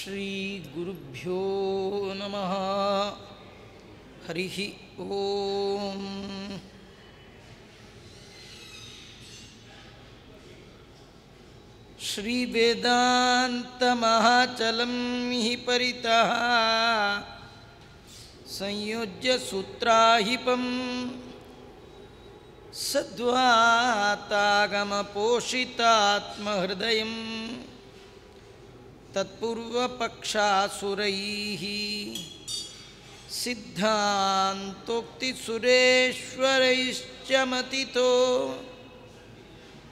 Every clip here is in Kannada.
श्रीगुरुभ्यो नमः हरिः ॐ श्रीवेदान्तमहाचलं हि परितः संयोज्य सूत्राहिपं सद्वातागमपोषितात्महृदयम् तत्पूर्वपक्षासुरैः सिद्धान्तोक्तिसुरेश्वरैश्च मतितो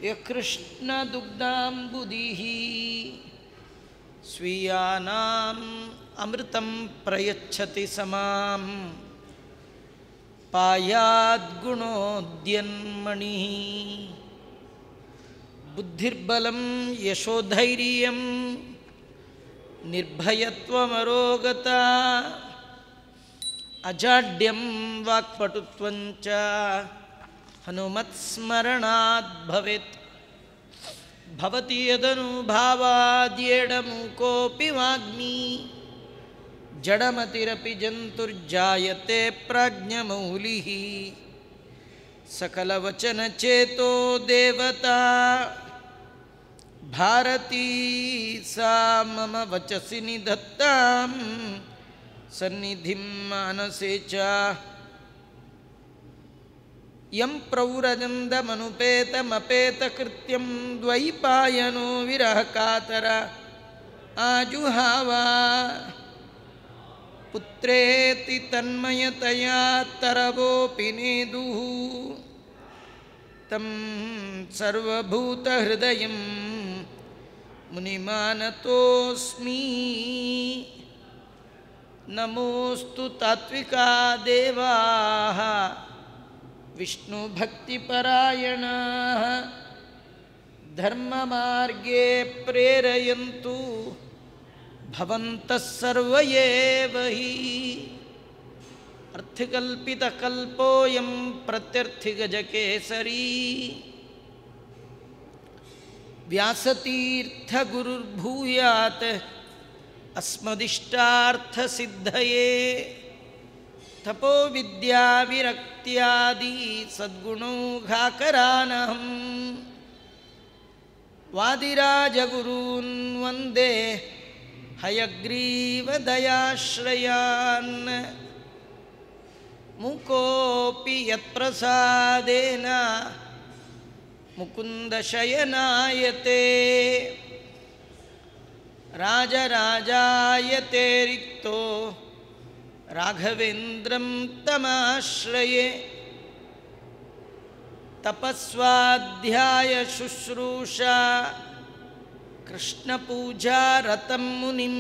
यकृष्णदुग्धाम्बुधिः स्वीयाना अमृत प्रय्छति समां पायाद्गुणोद्यन्मणिः बुद्धिर्बलं यशोधैर्यं निर्भयत्वमरोगता अजाड्यं वाक्पटुव्हा हनुमत्स्मरणा भेतीदनुभावाद्येडमू की वाग्मी जडमतीरपी जुर्जायचे प्रज्ञमौलि सकलवचनचे देवता भारती सा मम वचसि निधत्ता सन्निधिं मानसे च यं प्रौरजन्दमनुपेतमपेतकृत्यं द्वैपायनो विरहकातर आजुहावा पुत्रेति तन्मयतया तरवोऽपि नेदुः तं सर्वभूतहृदयम् मुनिमानतोऽस्मि नमोस्तु तात्विका देवाः विष्णुभक्तिपरायणाः धर्ममार्गे प्रेरयन्तु भवन्तः सर्व एव हि अर्थकल्पितकल्पोऽयं प्रत्यर्थिगजकेसरी व्यासतीर्थगुरुर्भूयात् अस्मदिष्टार्थसिद्धये तपोविद्याविरक्त्यादि सद्गुणो घाकरानां वादिराजगुरून् वन्दे हयग्रीवदयाश्रयान् मुकोऽपि यत्प्रसादेन ಮುಕುಂದ ಶಯನಾಯತೇ ರಾಜರಾಜಾಯತೇ ರಿಕ್ತೋ ರಾಘವೇಂದ್ರಂ ತಮಾಶ್ರಯೇ ತಪಸ್ವಾದ್ಯಾಯ ಶುಶ್ರೂಷಾ ಕೃಷ್ಣ ಪೂಜ ರತಂ ಮುನಿಂ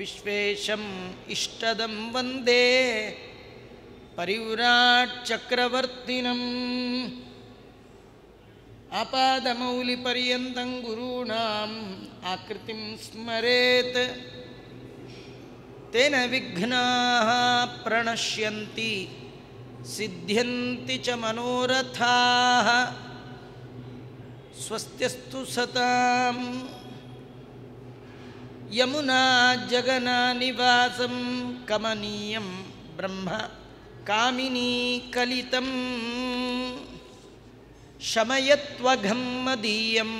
ವಿಶ್ವೇಶಂ ಇಷ್ಟದಂ ವಂದೇ ಪರಿವಾರ ಚಕ್ರವರ್ತಿನಂ अपादमौलिपर्यन्तं गुरूणाम् आकृतिं स्मरेत् तेन विघ्नाः प्रणश्यन्ति सिद्ध्यन्ति च मनोरथाः स्वस्त्यस्तु सतां यमुना जगनानिवासं कमनीयं ब्रह्म कामिनी कलितम् ಶಮಯತ್ವಘಮ್ಮದೀಯಂ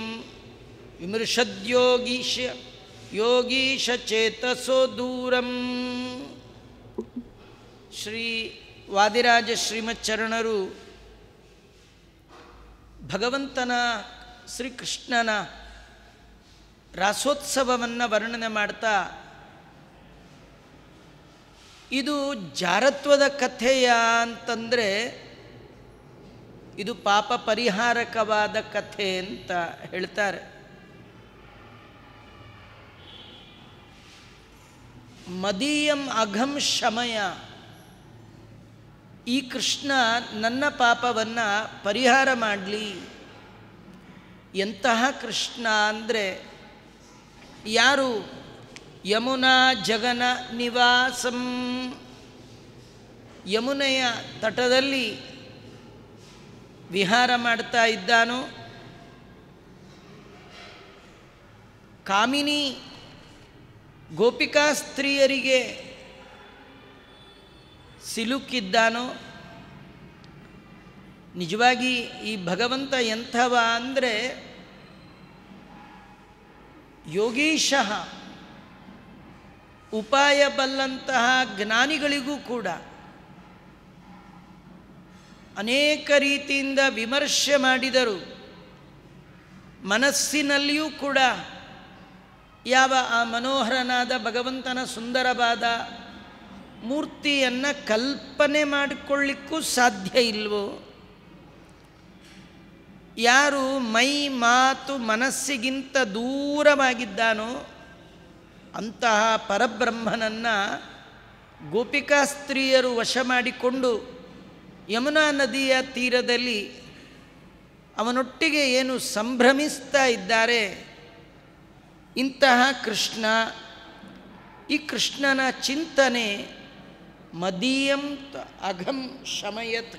ವಿಮೃಷದ್ಯೋಗೀಶ ಯೋಗೀಶ ಚೇತಸೋ ದೂರಂ ಶ್ರೀ ವಾದಿರಾಜ ಶ್ರೀಮಚ್ಚರಣರು ಭಗವಂತನ ಶ್ರೀಕೃಷ್ಣನ ರಾಸೋತ್ಸವವನ್ನು ವರ್ಣನೆ ಮಾಡ್ತಾ ಇದು ಜಾರತ್ವದ ಕಥೆಯ ಅಂತಂದರೆ ಇದು ಪಾಪ ಪರಿಹಾರಕವಾದ ಕಥೆ ಅಂತ ಹೇಳ್ತಾರೆ ಮದೀಯಂ ಅಘಂ ಶಮಯ ಈ ಕೃಷ್ಣ ನನ್ನ ಪಾಪವನ್ನು ಪರಿಹಾರ ಮಾಡಲಿ ಎಂತಹ ಕೃಷ್ಣ ಅಂದರೆ ಯಾರು ಯಮುನಾ ಜಗನ ನಿವಾಸಂ ಯಮುನೆಯ ತಟದಲ್ಲಿ ವಿಹಾರ ಮಾಡ್ತಾ ಇದ್ದಾನೋ ಕಾಮಿನಿ ಗೋಪಿಕಾ ಸ್ತ್ರೀಯರಿಗೆ ಸಿಲುಕಿದ್ದಾನೋ ನಿಜವಾಗಿ ಈ ಭಗವಂತ ಎಂಥವ ಅಂದರೆ ಯೋಗೀಶಃ ಉಪಾಯ ಬಲ್ಲಂತಹ ಜ್ಞಾನಿಗಳಿಗೂ ಕೂಡ ಅನೇಕ ರೀತಿಯಿಂದ ವಿಮರ್ಶೆ ಮಾಡಿದರು ಮನಸ್ಸಿನಲ್ಲಿಯೂ ಕೂಡ ಯಾವ ಆ ಮನೋಹರನಾದ ಭಗವಂತನ ಸುಂದರವಾದ ಮೂರ್ತಿಯನ್ನು ಕಲ್ಪನೆ ಮಾಡಿಕೊಳ್ಳಿಕ್ಕೂ ಸಾಧ್ಯ ಇಲ್ವೋ ಯಾರು ಮೈ ಮಾತು ಮನಸ್ಸಿಗಿಂತ ದೂರವಾಗಿದ್ದಾನೋ ಅಂತಹ ಪರಬ್ರಹ್ಮನನ್ನು ಗೋಪಿಕಾ ಸ್ತ್ರೀಯರು ವಶ ಮಾಡಿಕೊಂಡು ಯಮುನಾ ನದಿಯ ತೀರದಲ್ಲಿ ಅವನೊಟ್ಟಿಗೆ ಏನು ಸಂಭ್ರಮಿಸ್ತಾ ಇದ್ದಾರೆ ಇಂತಹ ಕೃಷ್ಣ ಈ ಕೃಷ್ಣನ ಚಿಂತನೆ ಮದೀಯಂ ಅಘಂ ಶಮಯತ್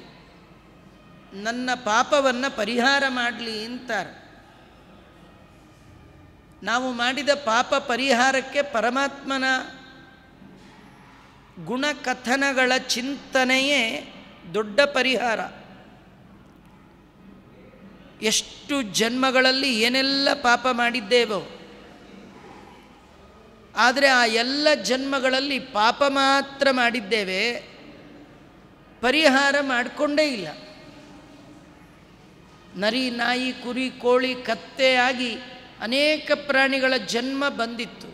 ನನ್ನ ಪಾಪವನ್ನು ಪರಿಹಾರ ಮಾಡಲಿ ಅಂತಾರೆ ನಾವು ಮಾಡಿದ ಪಾಪ ಪರಿಹಾರಕ್ಕೆ ಪರಮಾತ್ಮನ ಗುಣಕಥನಗಳ ಚಿಂತನೆಯೇ ದೊಡ್ಡ ಪರಿಹಾರ ಎಷ್ಟು ಜನ್ಮಗಳಲ್ಲಿ ಏನೆಲ್ಲ ಪಾಪ ಮಾಡಿದ್ದೇವೋ ಆದರೆ ಆ ಎಲ್ಲ ಜನ್ಮಗಳಲ್ಲಿ ಪಾಪ ಮಾತ್ರ ಮಾಡಿದ್ದೇವೆ ಪರಿಹಾರ ಮಾಡಿಕೊಂಡೇ ಇಲ್ಲ ನರಿ ನಾಯಿ ಕುರಿ ಕೋಳಿ ಕತ್ತೆಯಾಗಿ ಅನೇಕ ಪ್ರಾಣಿಗಳ ಜನ್ಮ ಬಂದಿತ್ತು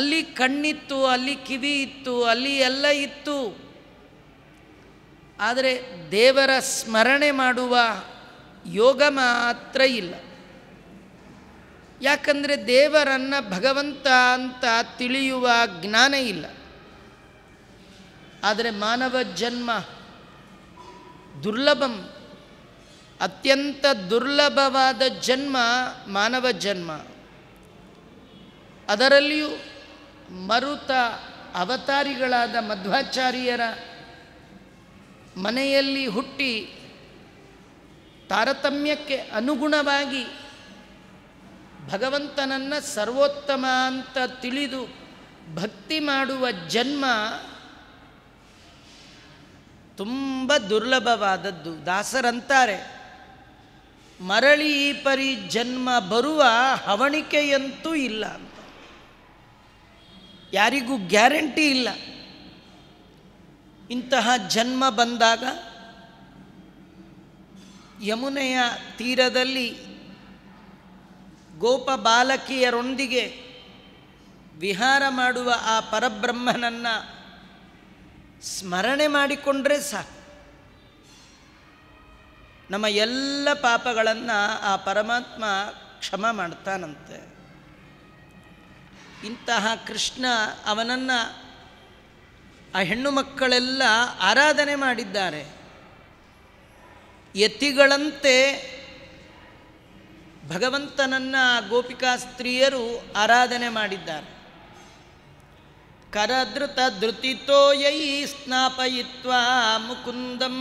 ಅಲ್ಲಿ ಕಣ್ಣಿತ್ತು ಅಲ್ಲಿ ಕಿವಿ ಇತ್ತು ಅಲ್ಲಿ ಎಲ್ಲ ಇತ್ತು ಆದರೆ ದೇವರ ಸ್ಮರಣೆ ಮಾಡುವ ಯೋಗ ಮಾತ್ರ ಇಲ್ಲ ಯಾಕಂದರೆ ದೇವರನ್ನು ಭಗವಂತ ಅಂತ ತಿಳಿಯುವ ಜ್ಞಾನ ಇಲ್ಲ ಆದರೆ ಮಾನವ ಜನ್ಮ ದುರ್ಲಭಂ ಅತ್ಯಂತ ದುರ್ಲಭವಾದ ಜನ್ಮ ಮಾನವ ಜನ್ಮ ಅದರಲ್ಲಿಯೂ ಮರುತ ಅವತಾರಿಗಳಾದ ಮಧ್ವಾಚಾರ್ಯರ ಮನೆಯಲ್ಲಿ ಹುಟ್ಟಿ ತಾರತಮ್ಯಕ್ಕೆ ಅನುಗುಣವಾಗಿ ಭಗವಂತನನ್ನು ಸರ್ವೋತ್ತಮ ಅಂತ ತಿಳಿದು ಭಕ್ತಿ ಮಾಡುವ ಜನ್ಮ ತುಂಬ ದುರ್ಲಭವಾದದ್ದು ದಾಸರಂತಾರೆ ಮರಳಿ ಈ ಪರಿ ಜನ್ಮ ಬರುವ ಹವಣಿಕೆಯಂತೂ ಇಲ್ಲ ಅಂತ ಯಾರಿಗೂ ಗ್ಯಾರಂಟಿ ಇಲ್ಲ ಇಂತಹ ಜನ್ಮ ಬಂದಾಗ ಯಮುನೆಯ ತೀರದಲ್ಲಿ ಗೋಪ ಬಾಲಕಿಯರೊಂದಿಗೆ ವಿಹಾರ ಮಾಡುವ ಆ ಪರಬ್ರಹ್ಮನನ್ನು ಸ್ಮರಣೆ ಮಾಡಿಕೊಂಡ್ರೆ ಸಾಕು ನಮ್ಮ ಎಲ್ಲ ಪಾಪಗಳನ್ನು ಆ ಪರಮಾತ್ಮ ಕ್ಷಮ ಮಾಡ್ತಾನಂತೆ ಇಂತಹ ಕೃಷ್ಣ ಅವನನ್ನು ಆ ಹೆಣ್ಣು ಮಕ್ಕಳೆಲ್ಲ ಆರಾಧನೆ ಮಾಡಿದ್ದಾರೆ ಯತಿಗಳಂತೆ ಭಗವಂತನನ್ನ ಗೋಪಿಕಾ ಸ್ತ್ರೀಯರು ಆರಾಧನೆ ಮಾಡಿದ್ದಾರೆ ಕರದೃತ ಧೃತಿತೋಯೈ ಯೈ ಸ್ನಾಪಯಿತ್ವ ಮುಕುಂದಂ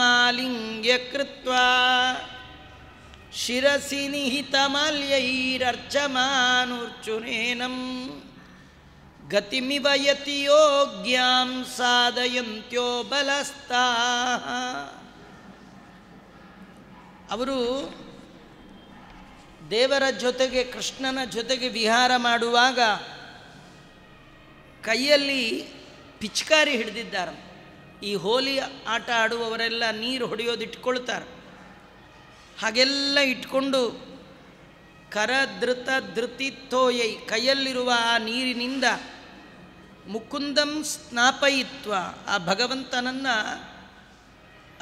ಮಾಲಿಂಗ್ಯ ಕೃತ್ವ ಶಿರಸಿ ನಿಹಿತಮಲ್ಯೈರರ್ಚಮಾನುರ್ಚುನೇನಂ ಗತಿಮಿವ ಯೋಗ್ಯಾಂ ಸಾಧಯಂತ್ಯೋ ಬಲಸ್ತಾ ಅವರು ದೇವರ ಜೊತೆಗೆ ಕೃಷ್ಣನ ಜೊತೆಗೆ ವಿಹಾರ ಮಾಡುವಾಗ ಕೈಯಲ್ಲಿ ಪಿಚ್ಕಾರಿ ಹಿಡಿದಿದ್ದಾರೆ ಈ ಹೋಲಿ ಆಟ ಆಡುವವರೆಲ್ಲ ನೀರು ಹೊಡೆಯೋದಿಟ್ಕೊಳ್ತಾರೆ ಹಾಗೆಲ್ಲ ಇಟ್ಕೊಂಡು ಧೃತಿ ಧೃತಿತ್ತೋಯೈ ಕೈಯಲ್ಲಿರುವ ಆ ನೀರಿನಿಂದ ಮುಕುಂದಂ ಸ್ನಾಪಯಿತ್ವ ಆ ಭಗವಂತನನ್ನು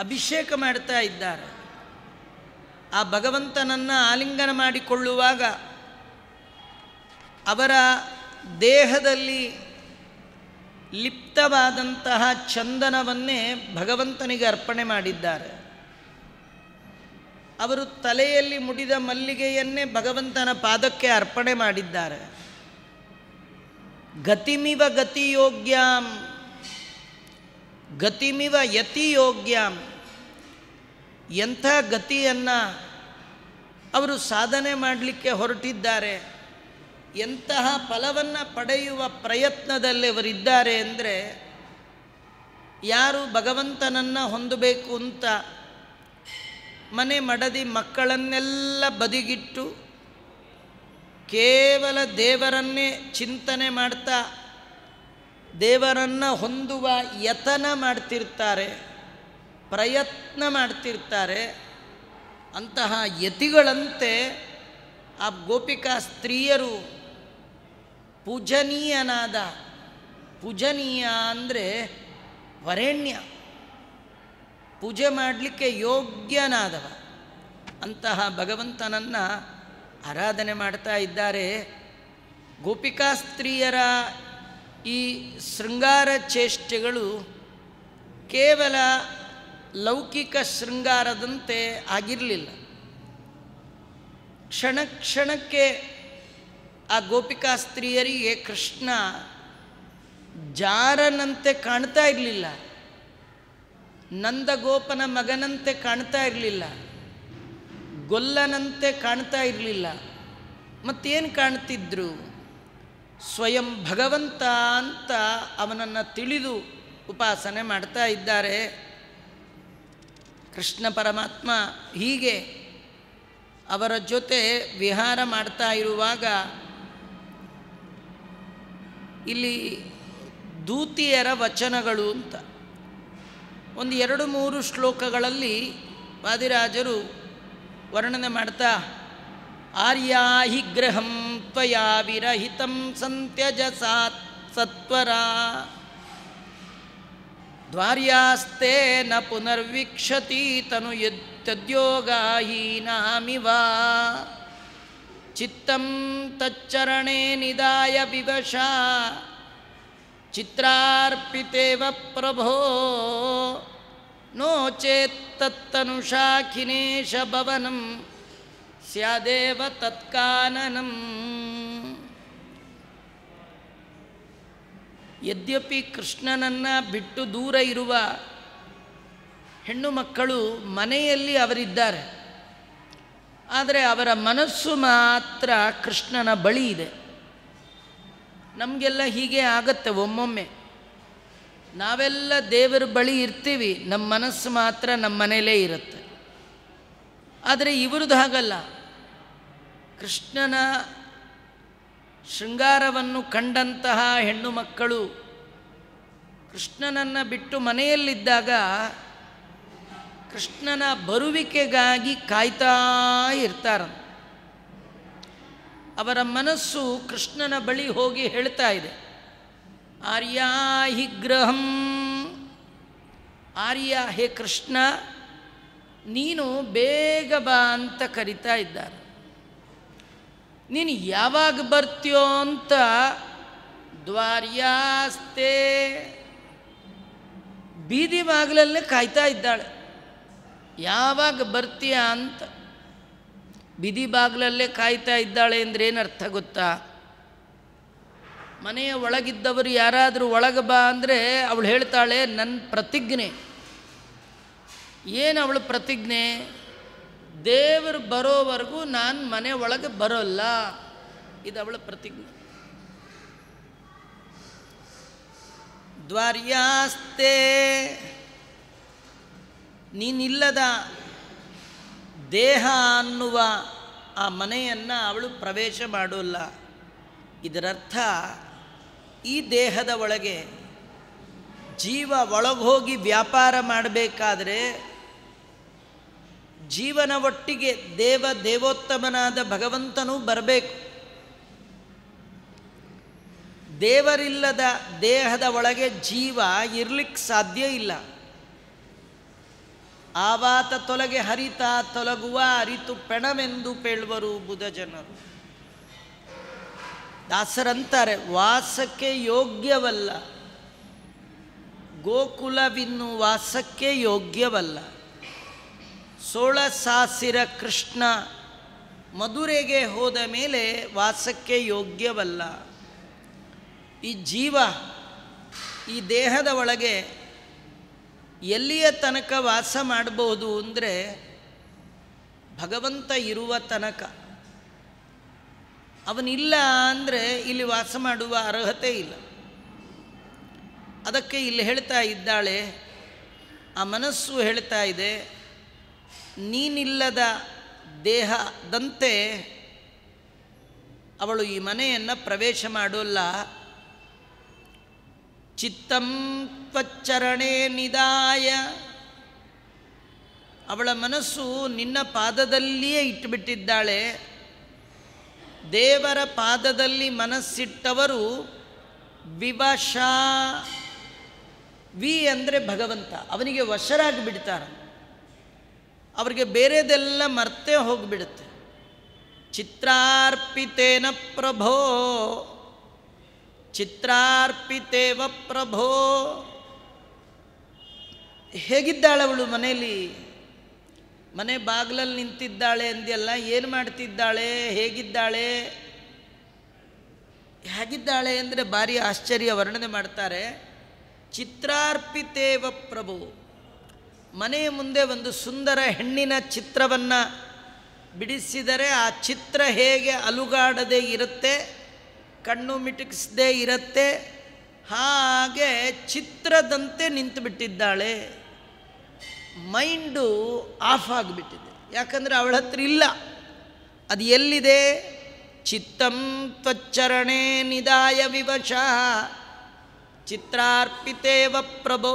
ಅಭಿಷೇಕ ಮಾಡ್ತಾ ಇದ್ದಾರೆ ಆ ಭಗವಂತನನ್ನು ಆಲಿಂಗನ ಮಾಡಿಕೊಳ್ಳುವಾಗ ಅವರ ದೇಹದಲ್ಲಿ ಲಿಪ್ತವಾದಂತಹ ಚಂದನವನ್ನೇ ಭಗವಂತನಿಗೆ ಅರ್ಪಣೆ ಮಾಡಿದ್ದಾರೆ ಅವರು ತಲೆಯಲ್ಲಿ ಮುಡಿದ ಮಲ್ಲಿಗೆಯನ್ನೇ ಭಗವಂತನ ಪಾದಕ್ಕೆ ಅರ್ಪಣೆ ಮಾಡಿದ್ದಾರೆ ಗತಿಮಿವ ಗತಿಯೋಗ್ಯಾಂ ಗತಿಮಿವ ಯತಿಯೋಗ್ಯಾಂ ಎಂಥ ಗತಿಯನ್ನು ಅವರು ಸಾಧನೆ ಮಾಡಲಿಕ್ಕೆ ಹೊರಟಿದ್ದಾರೆ ಎಂತಹ ಫಲವನ್ನು ಪಡೆಯುವ ಪ್ರಯತ್ನದಲ್ಲಿ ಅವರಿದ್ದಾರೆ ಅಂದರೆ ಯಾರು ಭಗವಂತನನ್ನು ಹೊಂದಬೇಕು ಅಂತ ಮನೆ ಮಡದಿ ಮಕ್ಕಳನ್ನೆಲ್ಲ ಬದಿಗಿಟ್ಟು ಕೇವಲ ದೇವರನ್ನೇ ಚಿಂತನೆ ಮಾಡ್ತಾ ದೇವರನ್ನು ಹೊಂದುವ ಯತನ ಮಾಡ್ತಿರ್ತಾರೆ ಪ್ರಯತ್ನ ಮಾಡ್ತಿರ್ತಾರೆ ಅಂತಹ ಯತಿಗಳಂತೆ ಆ ಗೋಪಿಕಾ ಸ್ತ್ರೀಯರು ಪೂಜನೀಯನಾದ ಪೂಜನೀಯ ಅಂದರೆ ವರೆಣ್ಯ ಪೂಜೆ ಮಾಡಲಿಕ್ಕೆ ಯೋಗ್ಯನಾದವ ಅಂತಹ ಭಗವಂತನನ್ನು ಆರಾಧನೆ ಮಾಡ್ತಾ ಇದ್ದಾರೆ ಗೋಪಿಕಾ ಸ್ತ್ರೀಯರ ಈ ಶೃಂಗಾರ ಚೇಷ್ಟೆಗಳು ಕೇವಲ ಲೌಕಿಕ ಶೃಂಗಾರದಂತೆ ಆಗಿರಲಿಲ್ಲ ಕ್ಷಣ ಕ್ಷಣಕ್ಕೆ ಆ ಗೋಪಿಕಾ ಸ್ತ್ರೀಯರಿಗೆ ಕೃಷ್ಣ ಜಾರನಂತೆ ಕಾಣ್ತಾ ಇರಲಿಲ್ಲ ನಂದಗೋಪನ ಮಗನಂತೆ ಕಾಣ್ತಾ ಇರಲಿಲ್ಲ ಗೊಲ್ಲನಂತೆ ಕಾಣ್ತಾ ಇರಲಿಲ್ಲ ಮತ್ತೇನು ಕಾಣ್ತಿದ್ರು ಸ್ವಯಂ ಭಗವಂತ ಅಂತ ಅವನನ್ನು ತಿಳಿದು ಉಪಾಸನೆ ಮಾಡ್ತಾ ಇದ್ದಾರೆ ಕೃಷ್ಣ ಪರಮಾತ್ಮ ಹೀಗೆ ಅವರ ಜೊತೆ ವಿಹಾರ ಮಾಡ್ತಾ ಇರುವಾಗ ಇಲ್ಲಿ ದೂತಿಯರ ವಚನಗಳು ಅಂತ ಒಂದು ಎರಡು ಮೂರು ಶ್ಲೋಕಗಳಲ್ಲಿ ವಾದಿರಾಜರು ವರ್ಣನೆ ಮಾಡ್ತಾ ಆರ್ಯಾಹಿ ಗೃಹಂ ತ್ವಯಾ ವಿರಹಿತಂ ಸಂತ್ಯಜ ಸಾತ್ ಸತ್ವರ ದ್ವಾರ್ಯಾಸ್ತೆ ನ ಪುನರ್ವೀಕ್ಷತಿ ತನು ತದ್ಯೋಗಾಹೀನಾಮಿವ ಚಿತ್ತಂ ತಚ್ಚರಣೆ ನಿದಾಯ ವಿವಶಾ ಚಿತ್ರಾರ್ಪಿತೇವ ಪ್ರಭೋ ನೋ ಚೇತ್ತನುಷಾಖಿನೇಶಭವನಂ ಸ್ಯಾದೇವ ತತ್ಕಾನನಂ ಯದ್ಯಪಿ ಕೃಷ್ಣನನ್ನು ಬಿಟ್ಟು ದೂರ ಇರುವ ಹೆಣ್ಣು ಮಕ್ಕಳು ಮನೆಯಲ್ಲಿ ಅವರಿದ್ದಾರೆ ಆದರೆ ಅವರ ಮನಸ್ಸು ಮಾತ್ರ ಕೃಷ್ಣನ ಬಳಿ ಇದೆ ನಮಗೆಲ್ಲ ಹೀಗೆ ಆಗತ್ತೆ ಒಮ್ಮೊಮ್ಮೆ ನಾವೆಲ್ಲ ದೇವರ ಬಳಿ ಇರ್ತೀವಿ ನಮ್ಮ ಮನಸ್ಸು ಮಾತ್ರ ನಮ್ಮ ಮನೆಯಲ್ಲೇ ಇರುತ್ತೆ ಆದರೆ ಇವ್ರದ್ದು ಹಾಗಲ್ಲ ಕೃಷ್ಣನ ಶೃಂಗಾರವನ್ನು ಕಂಡಂತಹ ಹೆಣ್ಣು ಮಕ್ಕಳು ಕೃಷ್ಣನನ್ನು ಬಿಟ್ಟು ಮನೆಯಲ್ಲಿದ್ದಾಗ ಕೃಷ್ಣನ ಬರುವಿಕೆಗಾಗಿ ಕಾಯ್ತಾ ಇರ್ತಾರಂತೆ ಅವರ ಮನಸ್ಸು ಕೃಷ್ಣನ ಬಳಿ ಹೋಗಿ ಹೇಳ್ತಾ ಇದೆ ಹಿ ಗ್ರಹಂ ಆರ್ಯ ಹೇ ಕೃಷ್ಣ ನೀನು ಬೇಗ ಬಾ ಅಂತ ಕರಿತಾ ಇದ್ದಾರೆ ನೀನು ಯಾವಾಗ ಬರ್ತೀಯೋ ಅಂತ ದ್ವಾರ್ಯಾಸ್ತೆ ಬೀದಿ ಬಾಗಿಲಲ್ಲೇ ಕಾಯ್ತಾ ಇದ್ದಾಳೆ ಯಾವಾಗ ಬರ್ತೀಯ ಅಂತ ಬಿದಿ ಬಾಗಿಲಲ್ಲೇ ಕಾಯ್ತಾ ಇದ್ದಾಳೆ ಏನು ಏನರ್ಥ ಗೊತ್ತಾ ಮನೆಯ ಒಳಗಿದ್ದವರು ಯಾರಾದರೂ ಒಳಗೆ ಬಾ ಅಂದರೆ ಅವಳು ಹೇಳ್ತಾಳೆ ನನ್ನ ಪ್ರತಿಜ್ಞೆ ಏನು ಅವಳು ಪ್ರತಿಜ್ಞೆ ದೇವರು ಬರೋವರೆಗೂ ನಾನು ಮನೆ ಒಳಗೆ ಬರೋಲ್ಲ ಇದು ಅವಳ ಪ್ರತಿಜ್ಞೆ ದ್ವಾರ್ಯಾಸ್ತೆ ನೀನಿಲ್ಲದ ದೇಹ ಅನ್ನುವ ಆ ಮನೆಯನ್ನು ಅವಳು ಪ್ರವೇಶ ಮಾಡೋಲ್ಲ ಇದರರ್ಥ ಈ ದೇಹದ ಒಳಗೆ ಜೀವ ಒಳಗೋಗಿ ವ್ಯಾಪಾರ ಮಾಡಬೇಕಾದ್ರೆ ಜೀವನ ಒಟ್ಟಿಗೆ ದೇವ ದೇವೋತ್ತಮನಾದ ಭಗವಂತನೂ ಬರಬೇಕು ದೇವರಿಲ್ಲದ ದೇಹದ ಒಳಗೆ ಜೀವ ಇರಲಿಕ್ಕೆ ಸಾಧ್ಯ ಇಲ್ಲ ಆವಾತ ತೊಲಗೆ ಹರಿತ ತೊಲಗುವ ಅರಿತು ಪೆಣವೆಂದು ಪೇಳುವರು ಬುಧ ಜನರು ದಾಸರಂತಾರೆ ವಾಸಕ್ಕೆ ಯೋಗ್ಯವಲ್ಲ ಗೋಕುಲವಿನ್ನು ವಾಸಕ್ಕೆ ಯೋಗ್ಯವಲ್ಲ ಸೋಳ ಸಾಸಿರ ಕೃಷ್ಣ ಮಧುರೆಗೆ ಹೋದ ಮೇಲೆ ವಾಸಕ್ಕೆ ಯೋಗ್ಯವಲ್ಲ ಈ ಜೀವ ಈ ದೇಹದ ಒಳಗೆ ಎಲ್ಲಿಯ ತನಕ ವಾಸ ಮಾಡಬಹುದು ಅಂದರೆ ಭಗವಂತ ಇರುವ ತನಕ ಅವನಿಲ್ಲ ಅಂದರೆ ಇಲ್ಲಿ ವಾಸ ಮಾಡುವ ಅರ್ಹತೆ ಇಲ್ಲ ಅದಕ್ಕೆ ಇಲ್ಲಿ ಹೇಳ್ತಾ ಇದ್ದಾಳೆ ಆ ಮನಸ್ಸು ಹೇಳ್ತಾ ಇದೆ ನೀನಿಲ್ಲದ ದೇಹದಂತೆ ಅವಳು ಈ ಮನೆಯನ್ನು ಪ್ರವೇಶ ಮಾಡೋಲ್ಲ ಚಿತ್ತಂ ತ್ವಚ್ಚರಣೆ ನಿದಾಯ ಅವಳ ಮನಸ್ಸು ನಿನ್ನ ಪಾದದಲ್ಲಿಯೇ ಇಟ್ಟುಬಿಟ್ಟಿದ್ದಾಳೆ ದೇವರ ಪಾದದಲ್ಲಿ ಮನಸ್ಸಿಟ್ಟವರು ವಿವಶ ವಿ ಅಂದರೆ ಭಗವಂತ ಅವನಿಗೆ ವಶರಾಗಿ ಬಿಡ್ತಾರೆ ಅವರಿಗೆ ಬೇರೆದೆಲ್ಲ ಮರ್ತೇ ಹೋಗಿಬಿಡುತ್ತೆ ಚಿತ್ರಾರ್ಪಿತೇನ ಪ್ರಭೋ ಚಿತ್ರಾರ್ಪಿತೇವ ಪ್ರಭೋ ಹೇಗಿದ್ದಾಳೆ ಅವಳು ಮನೆಯಲ್ಲಿ ಮನೆ ಬಾಗಿಲಲ್ಲಿ ನಿಂತಿದ್ದಾಳೆ ಅಂದೆಲ್ಲ ಏನು ಮಾಡ್ತಿದ್ದಾಳೆ ಹೇಗಿದ್ದಾಳೆ ಹೇಗಿದ್ದಾಳೆ ಅಂದರೆ ಭಾರಿ ಆಶ್ಚರ್ಯ ವರ್ಣನೆ ಮಾಡ್ತಾರೆ ಚಿತ್ರಾರ್ಪಿತೇವ ಪ್ರಭು ಮನೆಯ ಮುಂದೆ ಒಂದು ಸುಂದರ ಹೆಣ್ಣಿನ ಚಿತ್ರವನ್ನು ಬಿಡಿಸಿದರೆ ಆ ಚಿತ್ರ ಹೇಗೆ ಅಲುಗಾಡದೆ ಇರುತ್ತೆ ಕಣ್ಣು ಮಿಟುಕಿಸದೇ ಇರತ್ತೆ ಹಾಗೆ ಚಿತ್ರದಂತೆ ನಿಂತು ಬಿಟ್ಟಿದ್ದಾಳೆ ಮೈಂಡು ಆಫ್ ಆಗಿಬಿಟ್ಟಿದೆ ಯಾಕಂದರೆ ಅವಳ ಹತ್ರ ಇಲ್ಲ ಅದು ಎಲ್ಲಿದೆ ಚಿತ್ತಂ ತ್ವಚ್ಚರಣೆ ನಿದಾಯ ವಿವಶ ಚಿತ್ರಾರ್ಪಿತೇವ ಪ್ರಭೋ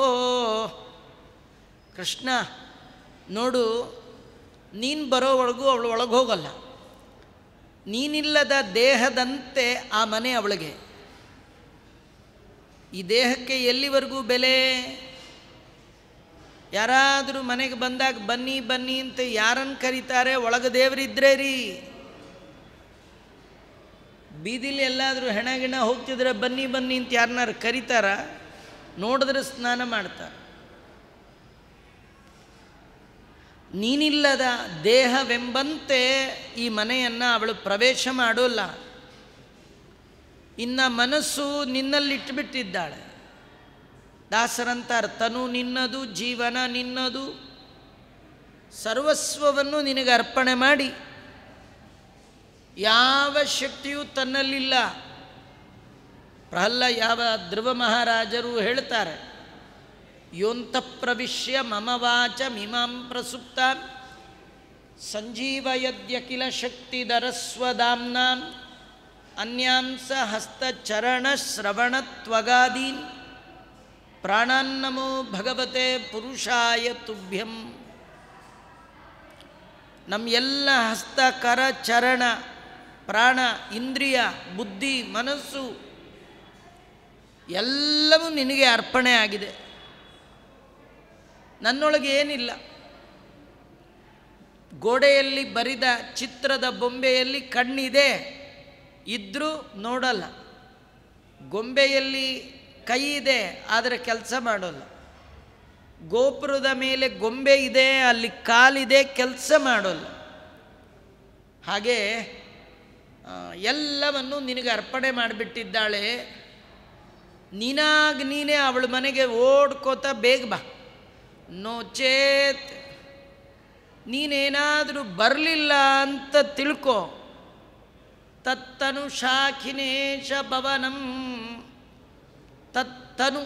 ಕೃಷ್ಣ ನೋಡು ನೀನು ಬರೋವರೆಗೂ ಅವಳು ಒಳಗೆ ಹೋಗಲ್ಲ ನೀನಿಲ್ಲದ ದೇಹದಂತೆ ಆ ಮನೆ ಅವಳಿಗೆ ಈ ದೇಹಕ್ಕೆ ಎಲ್ಲಿವರೆಗೂ ಬೆಲೆ ಯಾರಾದರೂ ಮನೆಗೆ ಬಂದಾಗ ಬನ್ನಿ ಬನ್ನಿ ಅಂತ ಯಾರನ್ನು ಕರೀತಾರೆ ಒಳಗೆ ದೇವರಿದ್ರೇ ರೀ ಬೀದಿಲಿ ಎಲ್ಲಾದರೂ ಹೆಣಗಿಣ ಹೋಗ್ತಿದ್ರೆ ಬನ್ನಿ ಬನ್ನಿ ಅಂತ ಯಾರನ್ನಾರು ಕರೀತಾರ ನೋಡಿದ್ರೆ ಸ್ನಾನ ಮಾಡ್ತಾರೆ ನೀನಿಲ್ಲದ ದೇಹವೆಂಬಂತೆ ಈ ಮನೆಯನ್ನು ಅವಳು ಪ್ರವೇಶ ಮಾಡೋಲ್ಲ ಇನ್ನ ಮನಸ್ಸು ನಿನ್ನಲ್ಲಿಟ್ಟುಬಿಟ್ಟಿದ್ದಾಳೆ ದಾಸರಂತ ತನು ನಿನ್ನದು ಜೀವನ ನಿನ್ನದು ಸರ್ವಸ್ವವನ್ನು ನಿನಗೆ ಅರ್ಪಣೆ ಮಾಡಿ ಯಾವ ಶಕ್ತಿಯೂ ತನ್ನಲ್ಲಿಲ್ಲ ಪ್ರಹ್ಲ ಯಾವ ಧ್ರುವ ಮಹಾರಾಜರು ಹೇಳ್ತಾರೆ ಯೋಂತಃಪ್ರವಿಶ್ಯ ಮಮವಾಚ ವಾಚ ಮಿಮಾಂ ಪ್ರಸುಪ್ತ ಸಂಜೀವಯದ್ಯಕಿಲ ಶಕ್ತಿಧರಸ್ವದಾಂ ಅನ್ಯಾಂಸ ಹಸ್ತಚರಣಶ್ರವಣತ್ವಗಾದೀನ್ ಪ್ರಾಣಾನ್ನಮೋ ಭಗವತೆ ಪುರುಷಾಯ ತುಭ್ಯಂ ನಮ್ಮ ಎಲ್ಲ ಹಸ್ತ ಚರಣ ಪ್ರಾಣ ಇಂದ್ರಿಯ ಬುದ್ಧಿ ಮನಸ್ಸು ಎಲ್ಲವೂ ನಿನಗೆ ಅರ್ಪಣೆ ಆಗಿದೆ ನನ್ನೊಳಗೆ ಏನಿಲ್ಲ ಗೋಡೆಯಲ್ಲಿ ಬರಿದ ಚಿತ್ರದ ಬೊಂಬೆಯಲ್ಲಿ ಕಣ್ಣಿದೆ ಇದ್ದರೂ ನೋಡಲ್ಲ ಗೊಂಬೆಯಲ್ಲಿ ಕೈ ಇದೆ ಆದರೆ ಕೆಲಸ ಮಾಡೋಲ್ಲ ಗೋಪುರದ ಮೇಲೆ ಗೊಂಬೆ ಇದೆ ಅಲ್ಲಿ ಕಾಲಿದೆ ಕೆಲಸ ಮಾಡೋಲ್ಲ ಹಾಗೆ ಎಲ್ಲವನ್ನು ನಿನಗೆ ಅರ್ಪಣೆ ಮಾಡಿಬಿಟ್ಟಿದ್ದಾಳೆ ನೀನಾಗಿ ನೀನೇ ಅವಳ ಮನೆಗೆ ಓಡ್ಕೋತ ಬೇಗ ಬಾ ನೋ ಚೇತ್ ನೀನೇನಾದರೂ ಬರಲಿಲ್ಲ ಅಂತ ತಿಳ್ಕೊ ತತ್ತನು ಶಾಖಿನೇಶ ಭವನಂ ತತ್ತನು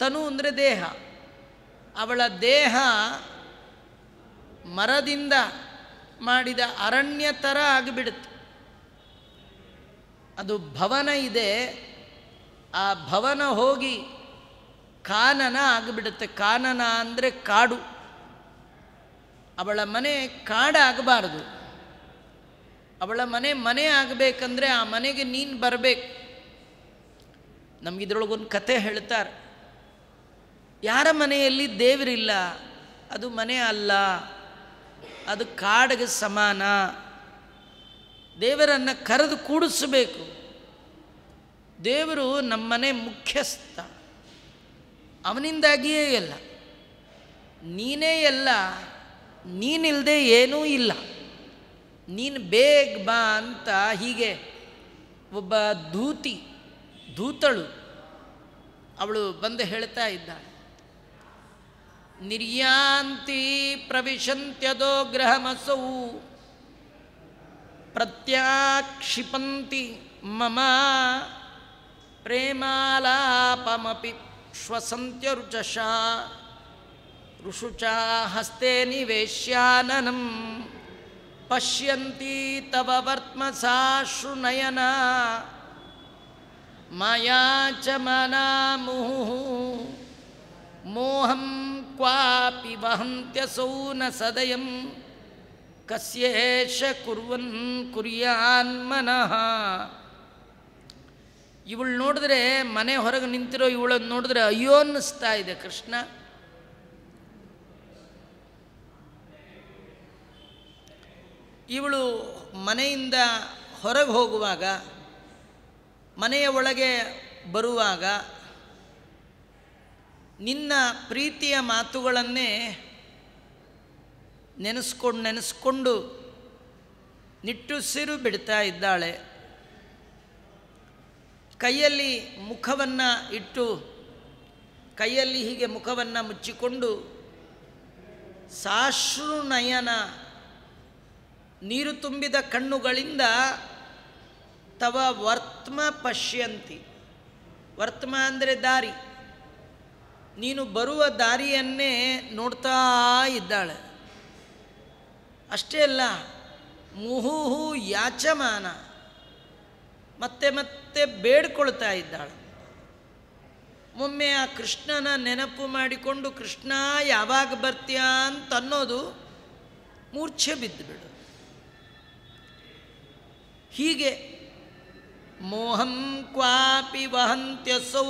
ತನು ಅಂದರೆ ದೇಹ ಅವಳ ದೇಹ ಮರದಿಂದ ಮಾಡಿದ ಅರಣ್ಯ ಥರ ಆಗಿಬಿಡುತ್ತೆ ಅದು ಭವನ ಇದೆ ಆ ಭವನ ಹೋಗಿ ಕಾನನ ಆಗಿಬಿಡುತ್ತೆ ಕಾನನ ಅಂದರೆ ಕಾಡು ಅವಳ ಮನೆ ಕಾಡಾಗಬಾರ್ದು ಅವಳ ಮನೆ ಮನೆ ಆಗಬೇಕಂದ್ರೆ ಆ ಮನೆಗೆ ನೀನು ಬರಬೇಕು ನಮಗಿದ್ರೊಳಗೊಂದು ಕತೆ ಹೇಳ್ತಾರೆ ಯಾರ ಮನೆಯಲ್ಲಿ ದೇವರಿಲ್ಲ ಅದು ಮನೆ ಅಲ್ಲ ಅದು ಕಾಡಿಗೆ ಸಮಾನ ದೇವರನ್ನು ಕರೆದು ಕೂಡಿಸಬೇಕು ದೇವರು ನಮ್ಮನೆ ಮುಖ್ಯಸ್ಥ ಅವನಿಂದಾಗಿಯೇ ಎಲ್ಲ ನೀನೇ ಎಲ್ಲ ನೀನಿಲ್ಲದೆ ಏನೂ ಇಲ್ಲ ನೀನು ಬೇಗ ಬಾ ಅಂತ ಹೀಗೆ ಒಬ್ಬ ಧೂತಿ ಧೂತಳು ಅವಳು ಬಂದು ಹೇಳ್ತಾ ಇದ್ದಾಳೆ ನಿರ್ಯಾಂತಿ ಪ್ರವಿಶಂತ್ಯದೋ ಗ್ರಹಮಸೌ ಪ್ರತ್ಯಾಕ್ಷಿಪಂತಿ ಮಮ ಪ್ರೇಮಾಲಾಪಮಪಿ श्वसन्त्यरुचा ऋषुचा हस्ते निवेश्याननं पश्यन्ती तव वर्त्मसाश्रुनयना माया च मना मुहुः मोहं क्वापि वहन्त्यसौ न सदयं कस्येष कुर्वन् कुर्यान्मनः ಇವಳು ನೋಡಿದ್ರೆ ಮನೆ ಹೊರಗೆ ನಿಂತಿರೋ ಇವಳನ್ನು ನೋಡಿದ್ರೆ ಅಯ್ಯೋ ಅನ್ನಿಸ್ತಾ ಇದೆ ಕೃಷ್ಣ ಇವಳು ಮನೆಯಿಂದ ಹೊರಗೆ ಹೋಗುವಾಗ ಮನೆಯ ಒಳಗೆ ಬರುವಾಗ ನಿನ್ನ ಪ್ರೀತಿಯ ಮಾತುಗಳನ್ನೇ ನೆನೆಸ್ಕೊಂಡು ನೆನೆಸ್ಕೊಂಡು ನಿಟ್ಟುಸಿರು ಬಿಡ್ತಾ ಇದ್ದಾಳೆ ಕೈಯಲ್ಲಿ ಮುಖವನ್ನು ಇಟ್ಟು ಕೈಯಲ್ಲಿ ಹೀಗೆ ಮುಖವನ್ನು ಮುಚ್ಚಿಕೊಂಡು ಸಾಶ್ರುನಯನ ನೀರು ತುಂಬಿದ ಕಣ್ಣುಗಳಿಂದ ತವ ವರ್ತ್ಮ ಪಶ್ಯಂತಿ ವರ್ತ್ಮ ಅಂದರೆ ದಾರಿ ನೀನು ಬರುವ ದಾರಿಯನ್ನೇ ನೋಡ್ತಾ ಇದ್ದಾಳೆ ಅಷ್ಟೇ ಅಲ್ಲ ಮುಹುಹು ಯಾಚಮಾನ ಮತ್ತೆ ಮತ್ತೆ ಬೇಡ್ಕೊಳ್ತಾ ಇದ್ದಾಳೆ ಒಮ್ಮೆ ಆ ಕೃಷ್ಣನ ನೆನಪು ಮಾಡಿಕೊಂಡು ಕೃಷ್ಣ ಯಾವಾಗ ಬರ್ತೀಯಾ ಅಂತ ಅನ್ನೋದು ಮೂರ್ಛೆ ಬಿದ್ದುಬಿಡು ಹೀಗೆ ಮೋಹಂ ಕ್ವಾಪಿ ವಹಂತ್ಯಸೌ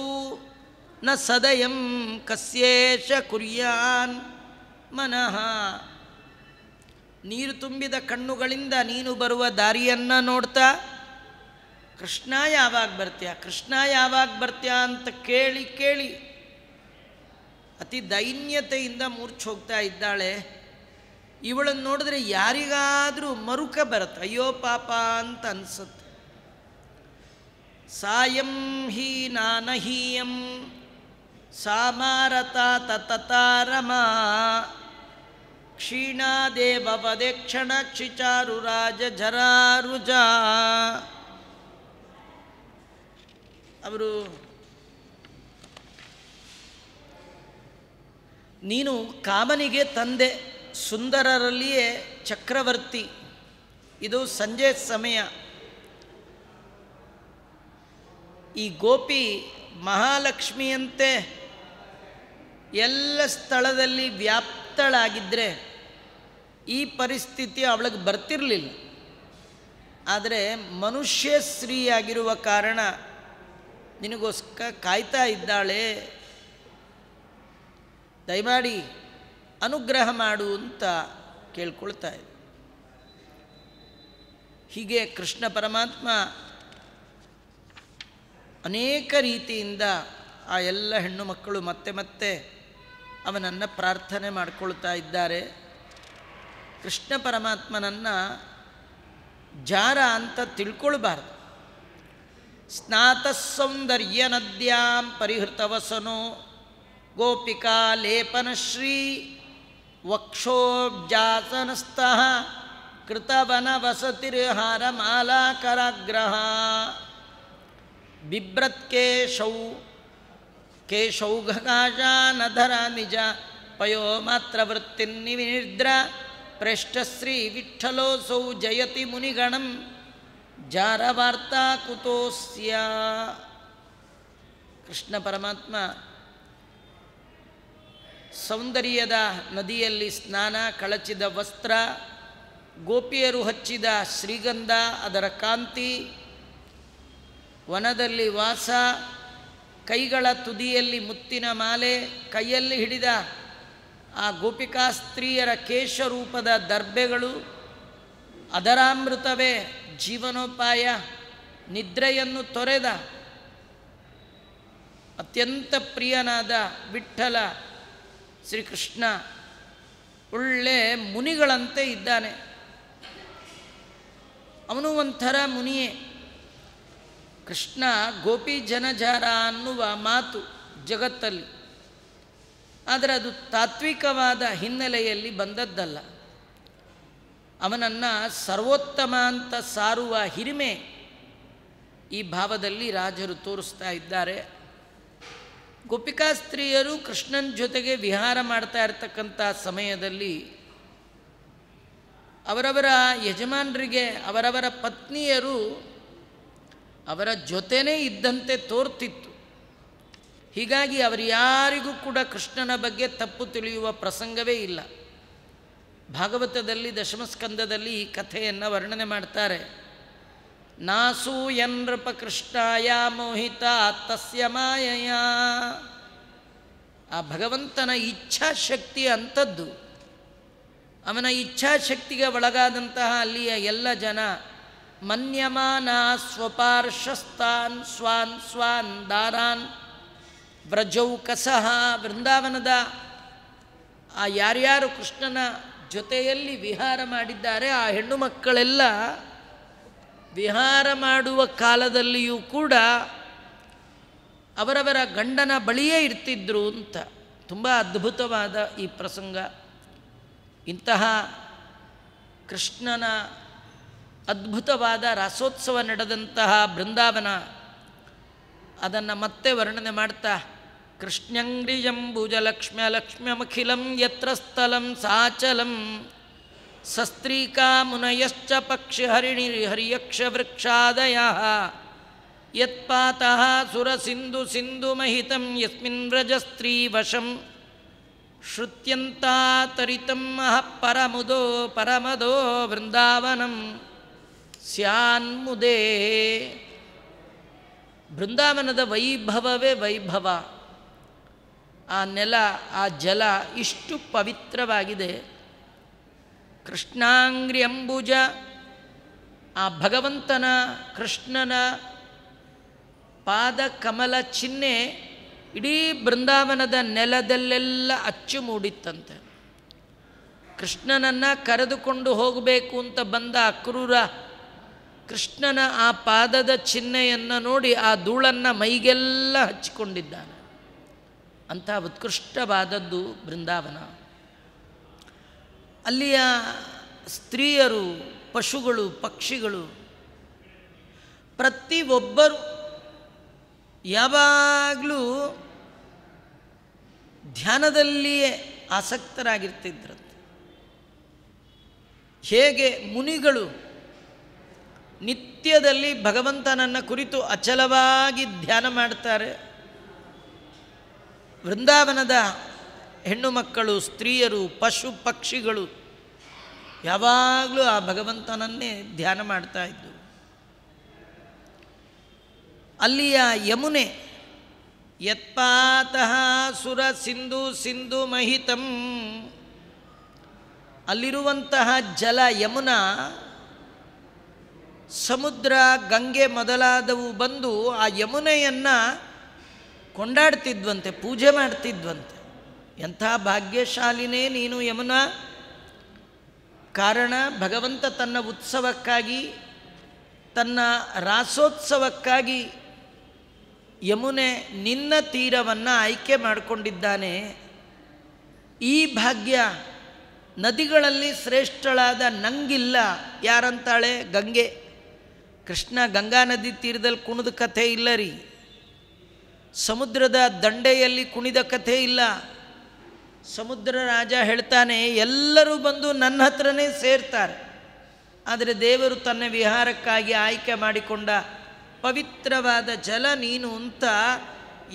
ನ ಸದಯಂ ಕಸ್ಯೇಷ ಕುರಿಯಾನ್ ಮನಃ ನೀರು ತುಂಬಿದ ಕಣ್ಣುಗಳಿಂದ ನೀನು ಬರುವ ದಾರಿಯನ್ನು ನೋಡ್ತಾ ಕೃಷ್ಣ ಯಾವಾಗ ಬರ್ತೀಯ ಕೃಷ್ಣ ಯಾವಾಗ ಬರ್ತೀಯ ಅಂತ ಕೇಳಿ ಕೇಳಿ ಅತಿ ದೈನ್ಯತೆಯಿಂದ ಮೂರ್ಛೆ ಹೋಗ್ತಾ ಇದ್ದಾಳೆ ಇವಳನ್ನು ನೋಡಿದ್ರೆ ಯಾರಿಗಾದರೂ ಮರುಕ ಬರುತ್ತೆ ಅಯ್ಯೋ ಪಾಪ ಅಂತ ಅನಿಸುತ್ತೆ ಸಾಯಂ ಹಿ ನಾನಹೀಯಂ ಸಾಮಾರತ ತತತಾರಮ ಕ್ಷೀಣಾದೇವ ವದೆ ಕ್ಷಣ ಕ್ಷಿಚಾರು ರಾಜ ಜರಾರುಜಾ ಅವರು ನೀನು ಕಾಮನಿಗೆ ತಂದೆ ಸುಂದರರಲ್ಲಿಯೇ ಚಕ್ರವರ್ತಿ ಇದು ಸಂಜೆ ಸಮಯ ಈ ಗೋಪಿ ಮಹಾಲಕ್ಷ್ಮಿಯಂತೆ ಎಲ್ಲ ಸ್ಥಳದಲ್ಲಿ ವ್ಯಾಪ್ತಳಾಗಿದ್ದರೆ ಈ ಪರಿಸ್ಥಿತಿ ಅವಳಿಗೆ ಬರ್ತಿರಲಿಲ್ಲ ಆದರೆ ಮನುಷ್ಯ ಸ್ತ್ರೀಯಾಗಿರುವ ಕಾರಣ ನಿನಗೋಸ್ಕರ ಕಾಯ್ತಾ ಇದ್ದಾಳೆ ದಯಮಾಡಿ ಅನುಗ್ರಹ ಮಾಡು ಅಂತ ಕೇಳ್ಕೊಳ್ತಾ ಇದೆ ಹೀಗೆ ಕೃಷ್ಣ ಪರಮಾತ್ಮ ಅನೇಕ ರೀತಿಯಿಂದ ಆ ಎಲ್ಲ ಹೆಣ್ಣು ಮಕ್ಕಳು ಮತ್ತೆ ಮತ್ತೆ ಅವನನ್ನು ಪ್ರಾರ್ಥನೆ ಮಾಡಿಕೊಳ್ತಾ ಇದ್ದಾರೆ ಕೃಷ್ಣ ಪರಮಾತ್ಮನನ್ನು ಜಾರ ಅಂತ ತಿಳ್ಕೊಳ್ಬಾರ್ದು ಸ್ನಾತಸೌಂದರ್ಯ ನದ್ಯಾಂ ಪರಿಹೃತವಸನೋ ಗೋಪಿಕಾ ಲೇಪನಶ್ರೀ ವಕ್ಷೋಬ್ಜಾಸನಸ್ಥಃ ಕೃತವನ ವಸತಿರ್ಹಾರ ಮಾಲಾಕರಾಗ್ರಹ ಬಿಭ್ರತ್ಕೇಶೌ ಕೇಶೌಘಕಾಶಾನಧರ ನಿಜ ಪಯೋ ಮಾತ್ರವೃತ್ತಿನ್ನಿವಿನಿರ್ದ್ರ ಪ್ರೇಷ್ಠಶ್ರೀ ಜಯತಿ ಮುನಿಗಣಂ ಜಾರವಾರ್ತಾ ಕುತೋಸ್ಯ ಕೃಷ್ಣ ಪರಮಾತ್ಮ ಸೌಂದರ್ಯದ ನದಿಯಲ್ಲಿ ಸ್ನಾನ ಕಳಚಿದ ವಸ್ತ್ರ ಗೋಪಿಯರು ಹಚ್ಚಿದ ಶ್ರೀಗಂಧ ಅದರ ಕಾಂತಿ ವನದಲ್ಲಿ ವಾಸ ಕೈಗಳ ತುದಿಯಲ್ಲಿ ಮುತ್ತಿನ ಮಾಲೆ ಕೈಯಲ್ಲಿ ಹಿಡಿದ ಆ ಗೋಪಿಕಾ ಸ್ತ್ರೀಯರ ಕೇಶರೂಪದ ದರ್ಬೆಗಳು ಅದರಾಮೃತವೇ ಜೀವನೋಪಾಯ ನಿದ್ರೆಯನ್ನು ತೊರೆದ ಅತ್ಯಂತ ಪ್ರಿಯನಾದ ವಿಠಲ ಶ್ರೀಕೃಷ್ಣ ಒಳ್ಳೆ ಮುನಿಗಳಂತೆ ಇದ್ದಾನೆ ಅವನು ಒಂಥರ ಮುನಿಯೇ ಕೃಷ್ಣ ಗೋಪಿ ಜನಜಾರ ಅನ್ನುವ ಮಾತು ಜಗತ್ತಲ್ಲಿ ಆದರೆ ಅದು ತಾತ್ವಿಕವಾದ ಹಿನ್ನೆಲೆಯಲ್ಲಿ ಬಂದದ್ದಲ್ಲ ಅವನನ್ನು ಸರ್ವೋತ್ತಮ ಅಂತ ಸಾರುವ ಹಿರಿಮೆ ಈ ಭಾವದಲ್ಲಿ ರಾಜರು ತೋರಿಸ್ತಾ ಇದ್ದಾರೆ ಗೋಪಿಕಾಸ್ತ್ರೀಯರು ಸ್ತ್ರೀಯರು ಕೃಷ್ಣನ ಜೊತೆಗೆ ವಿಹಾರ ಮಾಡ್ತಾ ಇರತಕ್ಕಂಥ ಸಮಯದಲ್ಲಿ ಅವರವರ ಯಜಮಾನರಿಗೆ ಅವರವರ ಪತ್ನಿಯರು ಅವರ ಜೊತೆನೇ ಇದ್ದಂತೆ ತೋರ್ತಿತ್ತು ಹೀಗಾಗಿ ಅವರು ಯಾರಿಗೂ ಕೂಡ ಕೃಷ್ಣನ ಬಗ್ಗೆ ತಪ್ಪು ತಿಳಿಯುವ ಪ್ರಸಂಗವೇ ಇಲ್ಲ ಭಾಗವತದಲ್ಲಿ ದಶಮಸ್ಕಂದದಲ್ಲಿ ಈ ಕಥೆಯನ್ನು ವರ್ಣನೆ ಮಾಡ್ತಾರೆ ನಾಸೂಯ ನೃಪಕೃಷ್ಣಾಯ ಮೋಹಿತ ತಸ್ಯ ಮಾಯಯ ಆ ಭಗವಂತನ ಇಚ್ಛಾಶಕ್ತಿ ಅಂಥದ್ದು ಅವನ ಇಚ್ಛಾಶಕ್ತಿಗೆ ಒಳಗಾದಂತಹ ಅಲ್ಲಿಯ ಎಲ್ಲ ಜನ ಮನ್ಯಮಾನ ಸ್ವಪಾರ್ಶಸ್ತಾನ್ ಸ್ವಾನ್ ಸ್ವಾನ್ ದಾರಾನ್ ವ್ರಜೌ ಕಸಹ ವೃಂದಾವನದ ಆ ಯಾರ್ಯಾರು ಕೃಷ್ಣನ ಜೊತೆಯಲ್ಲಿ ವಿಹಾರ ಮಾಡಿದ್ದಾರೆ ಆ ಹೆಣ್ಣು ಮಕ್ಕಳೆಲ್ಲ ವಿಹಾರ ಮಾಡುವ ಕಾಲದಲ್ಲಿಯೂ ಕೂಡ ಅವರವರ ಗಂಡನ ಬಳಿಯೇ ಇರ್ತಿದ್ರು ಅಂತ ತುಂಬ ಅದ್ಭುತವಾದ ಈ ಪ್ರಸಂಗ ಇಂತಹ ಕೃಷ್ಣನ ಅದ್ಭುತವಾದ ರಾಸೋತ್ಸವ ನಡೆದಂತಹ ಬೃಂದಾವನ ಅದನ್ನು ಮತ್ತೆ ವರ್ಣನೆ ಮಾಡ್ತಾ कृष्ण्यङ्ग्रियम्बुजलक्ष्म्यलक्ष्म्यमखिलं यत्र स्थलं साचलं सस्त्रीकामुनयश्च पक्षिहरिणिहर्यक्षवृक्षादयः यत्पातः सुरसिन्धुसिन्धुमहितं यस्मिन् व्रजस्त्रीवशं महः परमुदो परमदो वृन्दावनं स्यान्मुदे वृन्दावनदवैभववे वैभवा ಆ ನೆಲ ಆ ಜಲ ಇಷ್ಟು ಪವಿತ್ರವಾಗಿದೆ ಕೃಷ್ಣಾಂಗ್ರಿ ಅಂಬುಜ ಆ ಭಗವಂತನ ಕೃಷ್ಣನ ಪಾದ ಕಮಲ ಚಿಹ್ನೆ ಇಡೀ ಬೃಂದಾವನದ ನೆಲದಲ್ಲೆಲ್ಲ ಅಚ್ಚು ಮೂಡಿತ್ತಂತೆ ಕೃಷ್ಣನನ್ನು ಕರೆದುಕೊಂಡು ಹೋಗಬೇಕು ಅಂತ ಬಂದ ಅಕ್ರೂರ ಕೃಷ್ಣನ ಆ ಪಾದದ ಚಿಹ್ನೆಯನ್ನು ನೋಡಿ ಆ ಧೂಳನ್ನು ಮೈಗೆಲ್ಲ ಹಚ್ಚಿಕೊಂಡಿದ್ದಾನೆ ಅಂತಹ ಉತ್ಕೃಷ್ಟವಾದದ್ದು ಬೃಂದಾವನ ಅಲ್ಲಿಯ ಸ್ತ್ರೀಯರು ಪಶುಗಳು ಪಕ್ಷಿಗಳು ಪ್ರತಿಯೊಬ್ಬರು ಯಾವಾಗಲೂ ಧ್ಯಾನದಲ್ಲಿಯೇ ಆಸಕ್ತರಾಗಿರ್ತಿದ್ರಂತೆ ಹೇಗೆ ಮುನಿಗಳು ನಿತ್ಯದಲ್ಲಿ ಭಗವಂತನನ್ನ ಕುರಿತು ಅಚಲವಾಗಿ ಧ್ಯಾನ ಮಾಡ್ತಾರೆ ವೃಂದಾವನದ ಹೆಣ್ಣು ಮಕ್ಕಳು ಸ್ತ್ರೀಯರು ಪಶು ಪಕ್ಷಿಗಳು ಯಾವಾಗಲೂ ಆ ಭಗವಂತನನ್ನೇ ಧ್ಯಾನ ಮಾಡ್ತಾ ಇದ್ದರು ಅಲ್ಲಿಯ ಯಮುನೆ ಯತ್ಪಾತಃ ಸುರ ಸಿಂಧು ಸಿಂಧು ಮಹಿತಂ ಅಲ್ಲಿರುವಂತಹ ಜಲ ಯಮುನಾ ಸಮುದ್ರ ಗಂಗೆ ಮೊದಲಾದವು ಬಂದು ಆ ಯಮುನೆಯನ್ನು ಕೊಂಡಾಡ್ತಿದ್ವಂತೆ ಪೂಜೆ ಮಾಡ್ತಿದ್ವಂತೆ ಎಂಥ ಭಾಗ್ಯಶಾಲಿನೇ ನೀನು ಯಮುನಾ ಕಾರಣ ಭಗವಂತ ತನ್ನ ಉತ್ಸವಕ್ಕಾಗಿ ತನ್ನ ರಾಸೋತ್ಸವಕ್ಕಾಗಿ ಯಮುನೆ ನಿನ್ನ ತೀರವನ್ನು ಆಯ್ಕೆ ಮಾಡಿಕೊಂಡಿದ್ದಾನೆ ಈ ಭಾಗ್ಯ ನದಿಗಳಲ್ಲಿ ಶ್ರೇಷ್ಠಳಾದ ನಂಗಿಲ್ಲ ಯಾರಂತಾಳೆ ಗಂಗೆ ಕೃಷ್ಣ ಗಂಗಾ ನದಿ ತೀರದಲ್ಲಿ ಕುಣಿದ ಕಥೆ ಇಲ್ಲ ರೀ ಸಮುದ್ರದ ದಂಡೆಯಲ್ಲಿ ಕುಣಿದ ಕಥೆ ಇಲ್ಲ ಸಮುದ್ರ ರಾಜ ಹೇಳ್ತಾನೆ ಎಲ್ಲರೂ ಬಂದು ನನ್ನ ಹತ್ರನೇ ಸೇರ್ತಾರೆ ಆದರೆ ದೇವರು ತನ್ನ ವಿಹಾರಕ್ಕಾಗಿ ಆಯ್ಕೆ ಮಾಡಿಕೊಂಡ ಪವಿತ್ರವಾದ ಜಲ ನೀನು ಅಂತ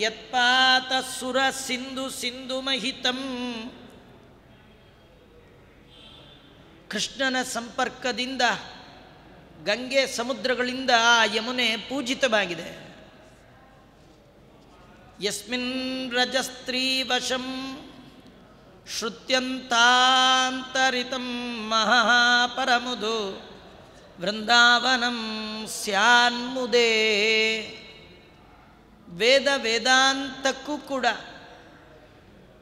ಯತ್ಪಾತ ಸುರ ಸಿಂಧು ಸಿಂಧು ಮಹಿತಂ ಕೃಷ್ಣನ ಸಂಪರ್ಕದಿಂದ ಗಂಗೆ ಸಮುದ್ರಗಳಿಂದ ಆ ಯಮುನೆ ಪೂಜಿತವಾಗಿದೆ ಯಸ್ಮಿನ್ ರಜಸ್ತ್ರೀ ಶ್ರುತ್ಯಂತಾಂತರಿತಂ ಮಹಃ ಪರಮುದು ವೃಂದಾವನಂ ಸ್ಯಾನ್ಮುದೇ ವೇದ ವೇದಾಂತಕ್ಕೂ ಕೂಡ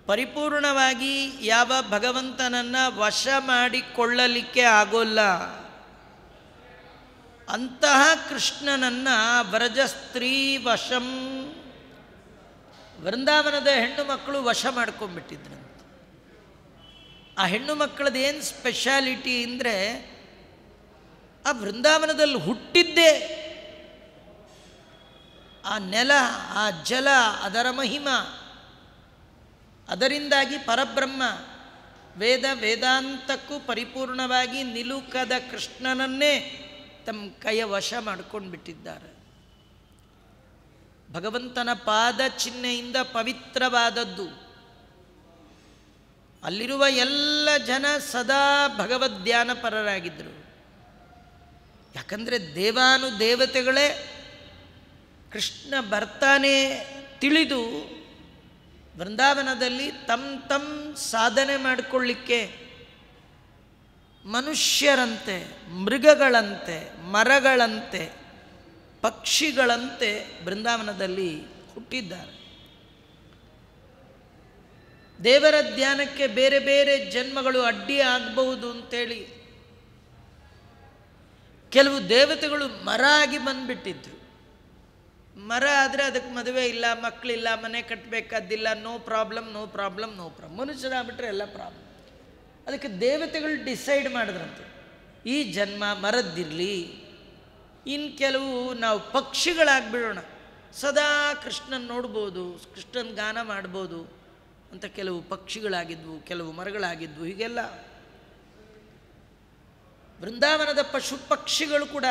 ಪರಿಪೂರ್ಣವಾಗಿ ಯಾವ ಭಗವಂತನನ್ನು ವಶ ಮಾಡಿಕೊಳ್ಳಲಿಕ್ಕೆ ಆಗೋಲ್ಲ ಅಂತಹ ಕೃಷ್ಣನನ್ನು ವ್ರಜಸ್ತ್ರೀವಶಂ ವಶಂ ವೃಂದಾವನದ ಹೆಣ್ಣು ಮಕ್ಕಳು ವಶ ಮಾಡ್ಕೊಂಡ್ಬಿಟ್ಟಿದ್ರಂತೆ ಆ ಹೆಣ್ಣು ಮಕ್ಕಳದೇನು ಸ್ಪೆಷಾಲಿಟಿ ಅಂದರೆ ಆ ವೃಂದಾವನದಲ್ಲಿ ಹುಟ್ಟಿದ್ದೇ ಆ ನೆಲ ಆ ಜಲ ಅದರ ಮಹಿಮ ಅದರಿಂದಾಗಿ ಪರಬ್ರಹ್ಮ ವೇದ ವೇದಾಂತಕ್ಕೂ ಪರಿಪೂರ್ಣವಾಗಿ ನಿಲುಕದ ಕೃಷ್ಣನನ್ನೇ ತಮ್ಮ ಕೈಯ ವಶ ಮಾಡ್ಕೊಂಡು ಬಿಟ್ಟಿದ್ದಾರೆ ಭಗವಂತನ ಪಾದ ಚಿಹ್ನೆಯಿಂದ ಪವಿತ್ರವಾದದ್ದು ಅಲ್ಲಿರುವ ಎಲ್ಲ ಜನ ಸದಾ ಭಗವದ್ಧ್ಯಾನ ಪರರಾಗಿದ್ದರು ಯಾಕಂದರೆ ದೇವಾನು ದೇವತೆಗಳೇ ಕೃಷ್ಣ ಬರ್ತಾನೆ ತಿಳಿದು ವೃಂದಾವನದಲ್ಲಿ ತಮ್ಮ ತಮ್ಮ ಸಾಧನೆ ಮಾಡಿಕೊಳ್ಳಿಕ್ಕೆ ಮನುಷ್ಯರಂತೆ ಮೃಗಗಳಂತೆ ಮರಗಳಂತೆ ಪಕ್ಷಿಗಳಂತೆ ಬೃಂದಾವನದಲ್ಲಿ ಹುಟ್ಟಿದ್ದಾರೆ ದೇವರ ಧ್ಯಾನಕ್ಕೆ ಬೇರೆ ಬೇರೆ ಜನ್ಮಗಳು ಅಡ್ಡಿ ಆಗಬಹುದು ಅಂತೇಳಿ ಕೆಲವು ದೇವತೆಗಳು ಮರ ಆಗಿ ಬಂದುಬಿಟ್ಟಿದ್ರು ಮರ ಆದರೆ ಅದಕ್ಕೆ ಮದುವೆ ಇಲ್ಲ ಮಕ್ಕಳಿಲ್ಲ ಮನೆ ಕಟ್ಟಬೇಕಾದಿಲ್ಲ no problem no problem no problem ಮನುಷ್ಯರಾಗ್ಬಿಟ್ರೆ ಎಲ್ಲ ಪ್ರಾಬ್ಲಮ್ ಅದಕ್ಕೆ ದೇವತೆಗಳು ಡಿಸೈಡ್ ಮಾಡಿದ್ರಂತೆ ಈ ಜನ್ಮ ಮರದ್ದಿರಲಿ ಇನ್ನು ಕೆಲವು ನಾವು ಪಕ್ಷಿಗಳಾಗ್ಬಿಡೋಣ ಸದಾ ಕೃಷ್ಣನ್ ನೋಡ್ಬೋದು ಕೃಷ್ಣನ್ ಗಾನ ಮಾಡ್ಬೋದು ಅಂತ ಕೆಲವು ಪಕ್ಷಿಗಳಾಗಿದ್ವು ಕೆಲವು ಮರಗಳಾಗಿದ್ವು ಹೀಗೆಲ್ಲ ಬೃಂದಾವನದ ಪಶು ಪಕ್ಷಿಗಳು ಕೂಡ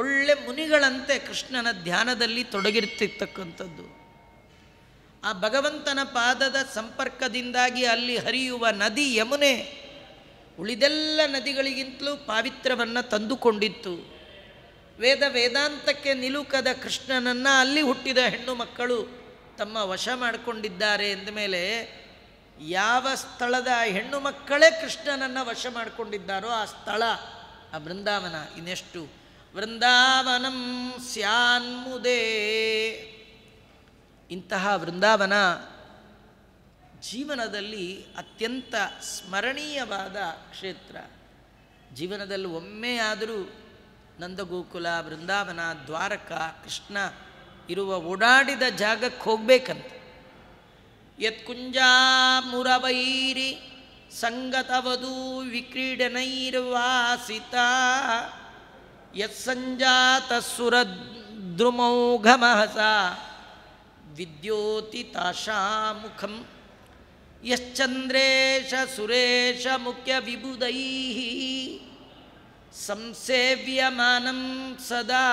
ಒಳ್ಳೆ ಮುನಿಗಳಂತೆ ಕೃಷ್ಣನ ಧ್ಯಾನದಲ್ಲಿ ತೊಡಗಿರ್ತಿರ್ತಕ್ಕಂಥದ್ದು ಆ ಭಗವಂತನ ಪಾದದ ಸಂಪರ್ಕದಿಂದಾಗಿ ಅಲ್ಲಿ ಹರಿಯುವ ನದಿ ಯಮುನೆ ಉಳಿದೆಲ್ಲ ನದಿಗಳಿಗಿಂತಲೂ ಪಾವಿತ್ರ್ಯವನ್ನು ತಂದುಕೊಂಡಿತ್ತು ವೇದ ವೇದಾಂತಕ್ಕೆ ನಿಲುಕದ ಕೃಷ್ಣನನ್ನು ಅಲ್ಲಿ ಹುಟ್ಟಿದ ಹೆಣ್ಣು ಮಕ್ಕಳು ತಮ್ಮ ವಶ ಮಾಡಿಕೊಂಡಿದ್ದಾರೆ ಎಂದಮೇಲೆ ಯಾವ ಸ್ಥಳದ ಹೆಣ್ಣು ಮಕ್ಕಳೇ ಕೃಷ್ಣನನ್ನು ವಶ ಮಾಡಿಕೊಂಡಿದ್ದಾರೋ ಆ ಸ್ಥಳ ಆ ಬೃಂದಾವನ ಇನ್ನೆಷ್ಟು ವೃಂದಾವನಂ ಸ್ಯಾನ್ಮುದೇ ಇಂತಹ ವೃಂದಾವನ ಜೀವನದಲ್ಲಿ ಅತ್ಯಂತ ಸ್ಮರಣೀಯವಾದ ಕ್ಷೇತ್ರ ಜೀವನದಲ್ಲಿ ಒಮ್ಮೆಯಾದರೂ ನಂದಗೋಕುಲ ಬೃಂದಾವನ ದ್ವಾರಕ ಕೃಷ್ಣ ಇರುವ ಓಡಾಡಿದ ಜಾಗಕ್ಕೆ ಹೋಗ್ಬೇಕಂತ ಯತ್ಕುಂಜಾ ಮುರವೈರಿ ಸಂಗತವಧೂ ವಿಕ್ರೀಡನೈರ್ವಾಸಿತ ಯತ್ಸಂಜಾತ ಸುರದ್ರುಮೌಘಮಹಸ ವಿದ್ಯೋತಿ ಮುಖಂ ಯಶ್ಚಂದ್ರೇಶ ಸುರೇಶ ಮುಖ್ಯ ವಿಬುಧೈ ಸಂಸೇವ್ಯಮಾನಂ ಸದಾ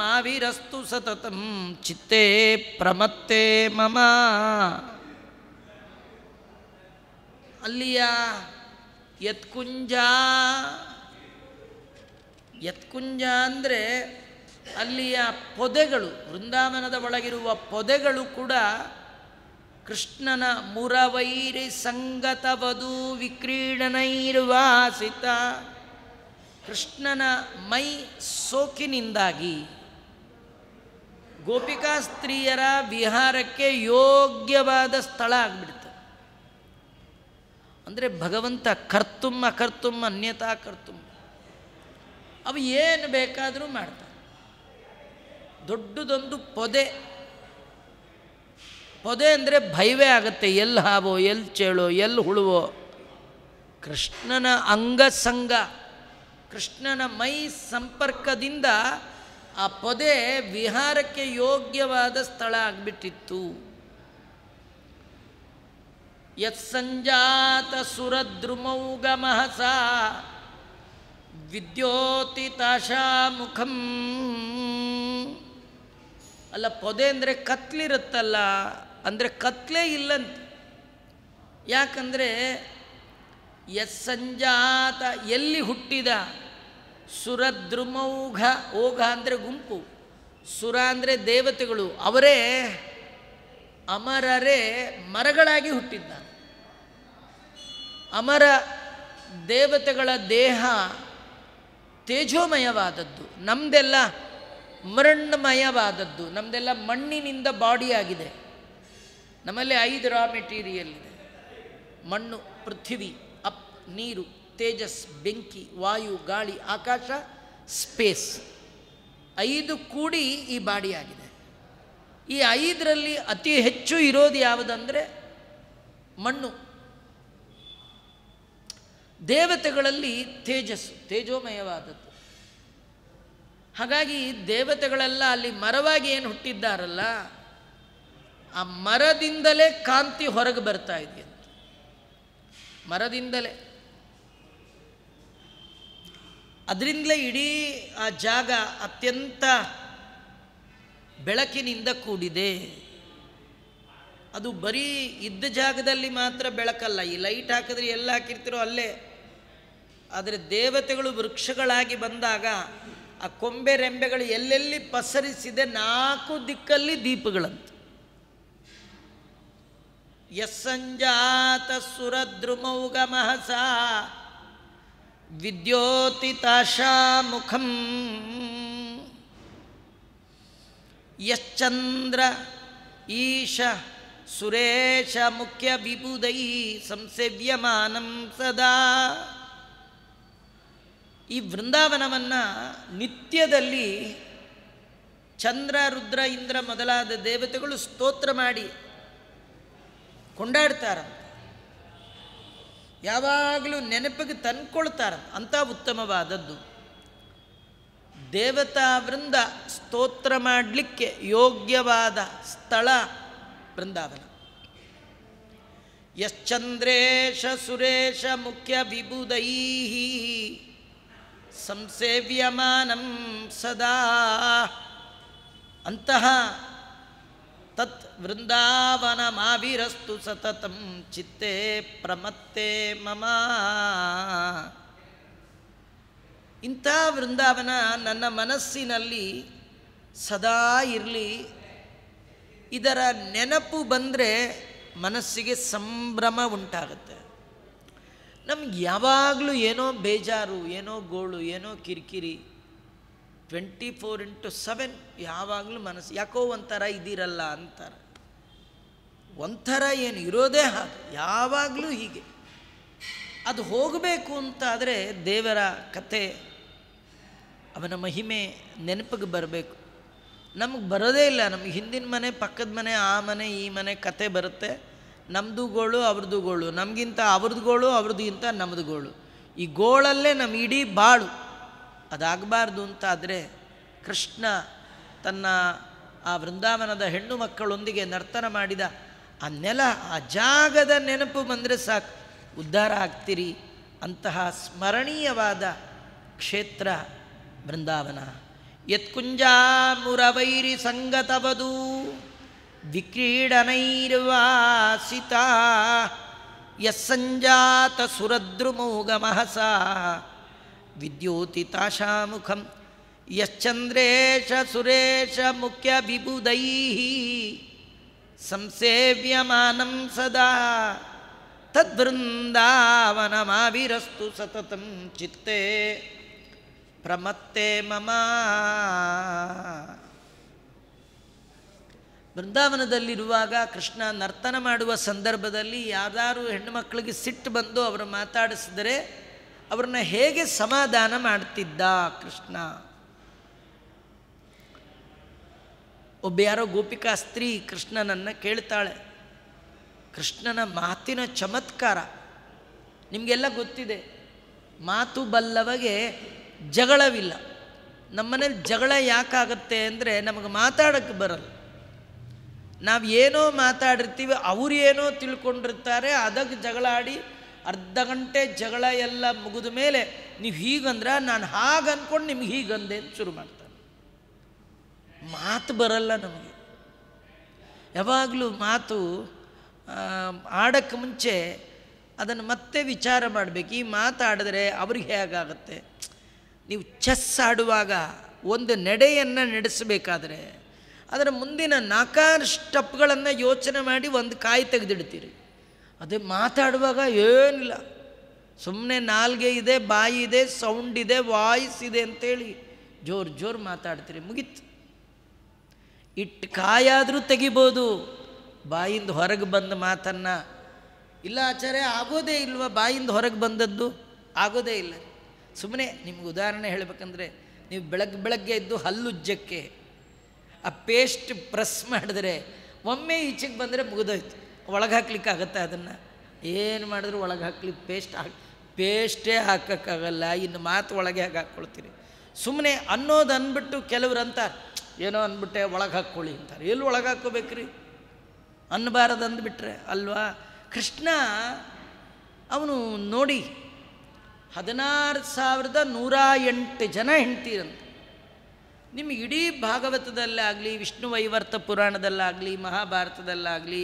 ಮಾವಿರಸ್ತು ಸತತಂ ಚಿತ್ತೆ ಪ್ರಮತ್ತೆ ಮಮ ಅಲ್ಲಿಯ ಯತ್ಕುಂಜ ಯತ್ಕುಂಜ ಅಂದರೆ ಅಲ್ಲಿಯ ಪೊದೆಗಳು ವೃಂದಾವನದ ಒಳಗಿರುವ ಪೊದೆಗಳು ಕೂಡ ಕೃಷ್ಣನ ಮುರವೈರಿ ಸಂಗತ ವಧು ವಿಕ್ರೀಡನೈರ್ವಾಸಿತ ಕೃಷ್ಣನ ಮೈ ಸೋಕಿನಿಂದಾಗಿ ಗೋಪಿಕಾ ಸ್ತ್ರೀಯರ ವಿಹಾರಕ್ಕೆ ಯೋಗ್ಯವಾದ ಸ್ಥಳ ಆಗ್ಬಿಡ್ತು ಅಂದರೆ ಭಗವಂತ ಕರ್ತುಮ್ಮ ಕರ್ತುಮ್ಮ ಅನ್ಯತಾ ಕರ್ತುಮ್ಮ ಅವು ಏನು ಬೇಕಾದರೂ ಮಾಡ್ತಾರೆ ದೊಡ್ಡದೊಂದು ಪೊದೆ ಪೊದೆ ಅಂದರೆ ಭಯವೇ ಆಗುತ್ತೆ ಎಲ್ಲಿ ಹಾವೋ ಎಲ್ಲಿ ಚೇಳೋ ಎಲ್ಲಿ ಹುಳುವೋ ಕೃಷ್ಣನ ಅಂಗಸಂಗ ಕೃಷ್ಣನ ಮೈ ಸಂಪರ್ಕದಿಂದ ಆ ಪೊದೆ ವಿಹಾರಕ್ಕೆ ಯೋಗ್ಯವಾದ ಸ್ಥಳ ಆಗಿಬಿಟ್ಟಿತ್ತು ಯತ್ಸಂಜಾತ ಸುರದ್ರುಮೌಗಮಹಸ ಮುಖಂ ಅಲ್ಲ ಪೊದೆ ಅಂದರೆ ಕತ್ಲಿರುತ್ತಲ್ಲ ಅಂದರೆ ಕತ್ಲೇ ಇಲ್ಲಂತ ಯಾಕಂದರೆ ಸಂಜಾತ ಎಲ್ಲಿ ಹುಟ್ಟಿದ ಸುರದ್ರುಮೌಘ ಓಘ ಅಂದರೆ ಗುಂಪು ಸುರ ಅಂದರೆ ದೇವತೆಗಳು ಅವರೇ ಅಮರರೇ ಮರಗಳಾಗಿ ಹುಟ್ಟಿದ್ದ ಅಮರ ದೇವತೆಗಳ ದೇಹ ತೇಜೋಮಯವಾದದ್ದು ನಮ್ದೆಲ್ಲ ಮರಣ್ಮಯವಾದದ್ದು ನಮ್ದೆಲ್ಲ ಮಣ್ಣಿನಿಂದ ಬಾಡಿಯಾಗಿದೆ ನಮ್ಮಲ್ಲಿ ಐದು ರಾ ಮೆಟೀರಿಯಲ್ ಇದೆ ಮಣ್ಣು ಪೃಥ್ವಿ ಅಪ್ ನೀರು ತೇಜಸ್ ಬೆಂಕಿ ವಾಯು ಗಾಳಿ ಆಕಾಶ ಸ್ಪೇಸ್ ಐದು ಕೂಡಿ ಈ ಬಾಡಿ ಆಗಿದೆ ಈ ಐದರಲ್ಲಿ ಅತಿ ಹೆಚ್ಚು ಇರೋದು ಯಾವುದಂದರೆ ಮಣ್ಣು ದೇವತೆಗಳಲ್ಲಿ ತೇಜಸ್ಸು ತೇಜೋಮಯವಾದದ್ದು ಹಾಗಾಗಿ ದೇವತೆಗಳೆಲ್ಲ ಅಲ್ಲಿ ಮರವಾಗಿ ಏನು ಹುಟ್ಟಿದ್ದಾರಲ್ಲ ಆ ಮರದಿಂದಲೇ ಕಾಂತಿ ಹೊರಗೆ ಬರ್ತಾ ಇದೆಯಂತ ಮರದಿಂದಲೇ ಅದರಿಂದಲೇ ಇಡೀ ಆ ಜಾಗ ಅತ್ಯಂತ ಬೆಳಕಿನಿಂದ ಕೂಡಿದೆ ಅದು ಬರೀ ಇದ್ದ ಜಾಗದಲ್ಲಿ ಮಾತ್ರ ಬೆಳಕಲ್ಲ ಈ ಲೈಟ್ ಹಾಕಿದ್ರೆ ಎಲ್ಲ ಹಾಕಿರ್ತಿರೋ ಅಲ್ಲೇ ಆದರೆ ದೇವತೆಗಳು ವೃಕ್ಷಗಳಾಗಿ ಬಂದಾಗ ಆ ಕೊಂಬೆ ರೆಂಬೆಗಳು ಎಲ್ಲೆಲ್ಲಿ ಪಸರಿಸಿದೆ ನಾಲ್ಕು ದಿಕ್ಕಲ್ಲಿ ದೀಪಗಳಂತೆ ಯಸ್ಸಂಜಾತ ವಿದ್ಯೋತಿತಾಶಾ ಮುಖಂ ಯಶ್ಚಂದ್ರ ಈಶ ಸುರೇಶ ಮುಖ್ಯ ವಿಬುಧೈ ಸಂಸೆವ್ಯಮಾನಂ ಸದಾ ಈ ವೃಂದಾವನವನ್ನು ನಿತ್ಯದಲ್ಲಿ ಚಂದ್ರ ರುದ್ರ ಇಂದ್ರ ಮೊದಲಾದ ದೇವತೆಗಳು ಸ್ತೋತ್ರ ಮಾಡಿ ಕೊಂಡಾಡ್ತಾರಂತ ಯಾವಾಗಲೂ ನೆನಪಿಗೆ ತಂದ್ಕೊಳ್ತಾರಂತ ಅಂತ ಉತ್ತಮವಾದದ್ದು ದೇವತಾ ವೃಂದ ಸ್ತೋತ್ರ ಮಾಡಲಿಕ್ಕೆ ಯೋಗ್ಯವಾದ ಸ್ಥಳ ಬೃಂದಾವನ ಯಶ್ಚಂದ್ರೇಶ ಸುರೇಶ ಮುಖ್ಯ ವಿಭುದೈ ಸಂಸೇವ್ಯಮಾನಂ ಸದಾ ಅಂತಹ ತತ್ ವೃಂದಾವನ ಮಾವಿರಸ್ತು ಸತತಂ ಚಿತ್ತೆ ಪ್ರಮತ್ತೆ ಮಮ ಇಂಥ ವೃಂದಾವನ ನನ್ನ ಮನಸ್ಸಿನಲ್ಲಿ ಸದಾ ಇರಲಿ ಇದರ ನೆನಪು ಬಂದರೆ ಮನಸ್ಸಿಗೆ ಸಂಭ್ರಮ ಉಂಟಾಗುತ್ತೆ ನಮ್ಗೆ ಯಾವಾಗಲೂ ಏನೋ ಬೇಜಾರು ಏನೋ ಗೋಳು ಏನೋ ಕಿರಿಕಿರಿ ಟ್ವೆಂಟಿ ಫೋರ್ ಇಂಟು ಸೆವೆನ್ ಯಾವಾಗಲೂ ಮನಸ್ಸು ಯಾಕೋ ಒಂಥರ ಇದ್ದೀರಲ್ಲ ಅಂತಾರೆ ಒಂಥರ ಏನು ಇರೋದೇ ಹಾಗೆ ಯಾವಾಗಲೂ ಹೀಗೆ ಅದು ಹೋಗಬೇಕು ಅಂತಾದರೆ ದೇವರ ಕತೆ ಅವನ ಮಹಿಮೆ ನೆನಪಿಗೆ ಬರಬೇಕು ನಮಗೆ ಬರೋದೇ ಇಲ್ಲ ನಮ್ಗೆ ಹಿಂದಿನ ಮನೆ ಪಕ್ಕದ ಮನೆ ಆ ಮನೆ ಈ ಮನೆ ಕತೆ ಬರುತ್ತೆ ನಮ್ಮದು ಗೋಳು ಅವ್ರದ್ದು ಗೋಳು ನಮಗಿಂತ ಅವ್ರದ್ದು ಗೋಳು ಅವ್ರದ್ದುಗಿಂತ ನಮ್ಮದು ಗೋಳು ಈ ಗೋಳಲ್ಲೇ ನಮ್ಮ ಇಡೀ ಬಾಳು ಅದಾಗಬಾರ್ದು ಅಂತಾದರೆ ಕೃಷ್ಣ ತನ್ನ ಆ ವೃಂದಾವನದ ಹೆಣ್ಣು ಮಕ್ಕಳೊಂದಿಗೆ ನರ್ತನ ಮಾಡಿದ ಆ ನೆಲ ಆ ಜಾಗದ ನೆನಪು ಬಂದರೆ ಸಾಕು ಉದ್ಧಾರ ಆಗ್ತೀರಿ ಅಂತಹ ಸ್ಮರಣೀಯವಾದ ಕ್ಷೇತ್ರ ಬೃಂದಾವನ ಯತ್ಕುಂಜಾಮುರವೈರಿ ಸಂಗತವದು ವಿಕ್ರೀಡನೈರ್ವಾಸಿತ ಯಸ್ಸಂಜಾತ ಸುರದ್ರುಮೋಗ ಮಹಸಾ ವಿದ್ಯೋತಿತಾಶಾಮುಖಂ ಯಶ್ಚಂದ್ರೇಶ ಸುರೇಶ ಮುಖ್ಯ ವಿಬುಧೈ ಸಂಸೇವ್ಯಮಾನಂ ಸದಾ ಮಾವಿರಸ್ತು ಸತತಂ ಚಿತ್ತೆ ಪ್ರಮತ್ತೆ ಮಮ ಬೃಂದಾವನದಲ್ಲಿರುವಾಗ ಕೃಷ್ಣ ನರ್ತನ ಮಾಡುವ ಸಂದರ್ಭದಲ್ಲಿ ಯಾವ್ದಾದ್ರು ಹೆಣ್ಣುಮಕ್ಕಳಿಗೆ ಸಿಟ್ಟು ಬಂದು ಅವರು ಮಾತಾಡಿಸಿದರೆ ಅವ್ರನ್ನ ಹೇಗೆ ಸಮಾಧಾನ ಮಾಡ್ತಿದ್ದ ಕೃಷ್ಣ ಒಬ್ಬ ಯಾರೋ ಗೋಪಿಕಾ ಸ್ತ್ರೀ ಕೃಷ್ಣನನ್ನು ಕೇಳ್ತಾಳೆ ಕೃಷ್ಣನ ಮಾತಿನ ಚಮತ್ಕಾರ ನಿಮಗೆಲ್ಲ ಗೊತ್ತಿದೆ ಮಾತು ಬಲ್ಲವಗೆ ಜಗಳವಿಲ್ಲ ನಮ್ಮನೇಲಿ ಜಗಳ ಯಾಕಾಗತ್ತೆ ಅಂದರೆ ನಮಗೆ ಮಾತಾಡೋಕ್ಕೆ ಬರಲ್ಲ ನಾವು ಏನೋ ಮಾತಾಡಿರ್ತೀವಿ ಅವ್ರು ಏನೋ ತಿಳ್ಕೊಂಡಿರ್ತಾರೆ ಅದಕ್ಕೆ ಜಗಳ ಆಡಿ ಅರ್ಧ ಗಂಟೆ ಜಗಳ ಎಲ್ಲ ಮುಗಿದ ಮೇಲೆ ನೀವು ಹೀಗಂದ್ರೆ ನಾನು ಹಾಗೆ ಅಂದ್ಕೊಂಡು ನಿಮ್ಗೆ ಹೀಗಂದೆ ಅಂತ ಶುರು ಮಾಡ್ತಾನೆ ಮಾತು ಬರಲ್ಲ ನಮಗೆ ಯಾವಾಗಲೂ ಮಾತು ಆಡೋಕ್ಕೆ ಮುಂಚೆ ಅದನ್ನು ಮತ್ತೆ ವಿಚಾರ ಮಾಡಬೇಕು ಈ ಮಾತಾಡಿದ್ರೆ ಅವ್ರಿಗೆ ಹೇಗಾಗತ್ತೆ ನೀವು ಚೆಸ್ ಆಡುವಾಗ ಒಂದು ನಡೆಯನ್ನು ನಡೆಸಬೇಕಾದ್ರೆ ಅದರ ಮುಂದಿನ ನಾಲ್ಕಾರು ಸ್ಟೆಪ್ಗಳನ್ನು ಯೋಚನೆ ಮಾಡಿ ಒಂದು ಕಾಯಿ ತೆಗೆದಿಡ್ತೀರಿ ಅದೇ ಮಾತಾಡುವಾಗ ಏನಿಲ್ಲ ಸುಮ್ಮನೆ ನಾಲ್ಗೆ ಇದೆ ಬಾಯಿ ಇದೆ ಸೌಂಡ್ ಇದೆ ವಾಯ್ಸ್ ಇದೆ ಅಂತೇಳಿ ಜೋರು ಜೋರು ಮಾತಾಡ್ತೀರಿ ಮುಗೀತು ಇಟ್ಟು ಕಾಯಾದರೂ ತೆಗಿಬೋದು ಬಾಯಿಂದ ಹೊರಗೆ ಬಂದ ಮಾತನ್ನು ಇಲ್ಲ ಆಚಾರ್ಯ ಆಗೋದೇ ಇಲ್ವ ಬಾಯಿಂದ ಹೊರಗೆ ಬಂದದ್ದು ಆಗೋದೇ ಇಲ್ಲ ಸುಮ್ಮನೆ ನಿಮ್ಗೆ ಉದಾಹರಣೆ ಹೇಳಬೇಕಂದ್ರೆ ನೀವು ಬೆಳಗ್ಗೆ ಬೆಳಗ್ಗೆ ಎದ್ದು ಹಲ್ಲುಜ್ಜಕ್ಕೆ ಆ ಪೇಸ್ಟ್ ಪ್ರೆಸ್ ಮಾಡಿದ್ರೆ ಒಮ್ಮೆ ಈಚೆಗೆ ಬಂದರೆ ಮುಗಿದೋಯ್ತು ಒಳಗೆ ಹಾಕ್ಲಿಕ್ಕೆ ಆಗುತ್ತೆ ಅದನ್ನು ಏನು ಮಾಡಿದ್ರು ಒಳಗೆ ಹಾಕ್ಲಿಕ್ಕೆ ಪೇಸ್ಟ್ ಹಾಕಿ ಪೇಸ್ಟೇ ಹಾಕೋಕ್ಕಾಗಲ್ಲ ಇನ್ನು ಮಾತು ಒಳಗೆ ಹಾಗೆ ಹಾಕ್ಕೊಳ್ತೀರಿ ಸುಮ್ಮನೆ ಅನ್ನೋದು ಅಂದ್ಬಿಟ್ಟು ಕೆಲವ್ರು ಅಂತಾರೆ ಏನೋ ಅಂದ್ಬಿಟ್ಟೆ ಒಳಗೆ ಹಾಕ್ಕೊಳ್ಳಿ ಅಂತಾರೆ ಎಲ್ಲಿ ಒಳಗೆ ಹಾಕ್ಕೋಬೇಕ್ರಿ ಅನ್ನಬಾರದು ಅಂದ್ಬಿಟ್ರೆ ಅಲ್ವಾ ಕೃಷ್ಣ ಅವನು ನೋಡಿ ಹದಿನಾರು ಸಾವಿರದ ನೂರ ಎಂಟು ಜನ ಹೆಂಡ್ತೀರಂತೆ ನಿಮ್ಗೆ ಇಡೀ ಭಾಗವತದಲ್ಲಾಗಲಿ ವಿಷ್ಣು ವೈವರ್ತ ಪುರಾಣದಲ್ಲಾಗಲಿ ಮಹಾಭಾರತದಲ್ಲಾಗಲಿ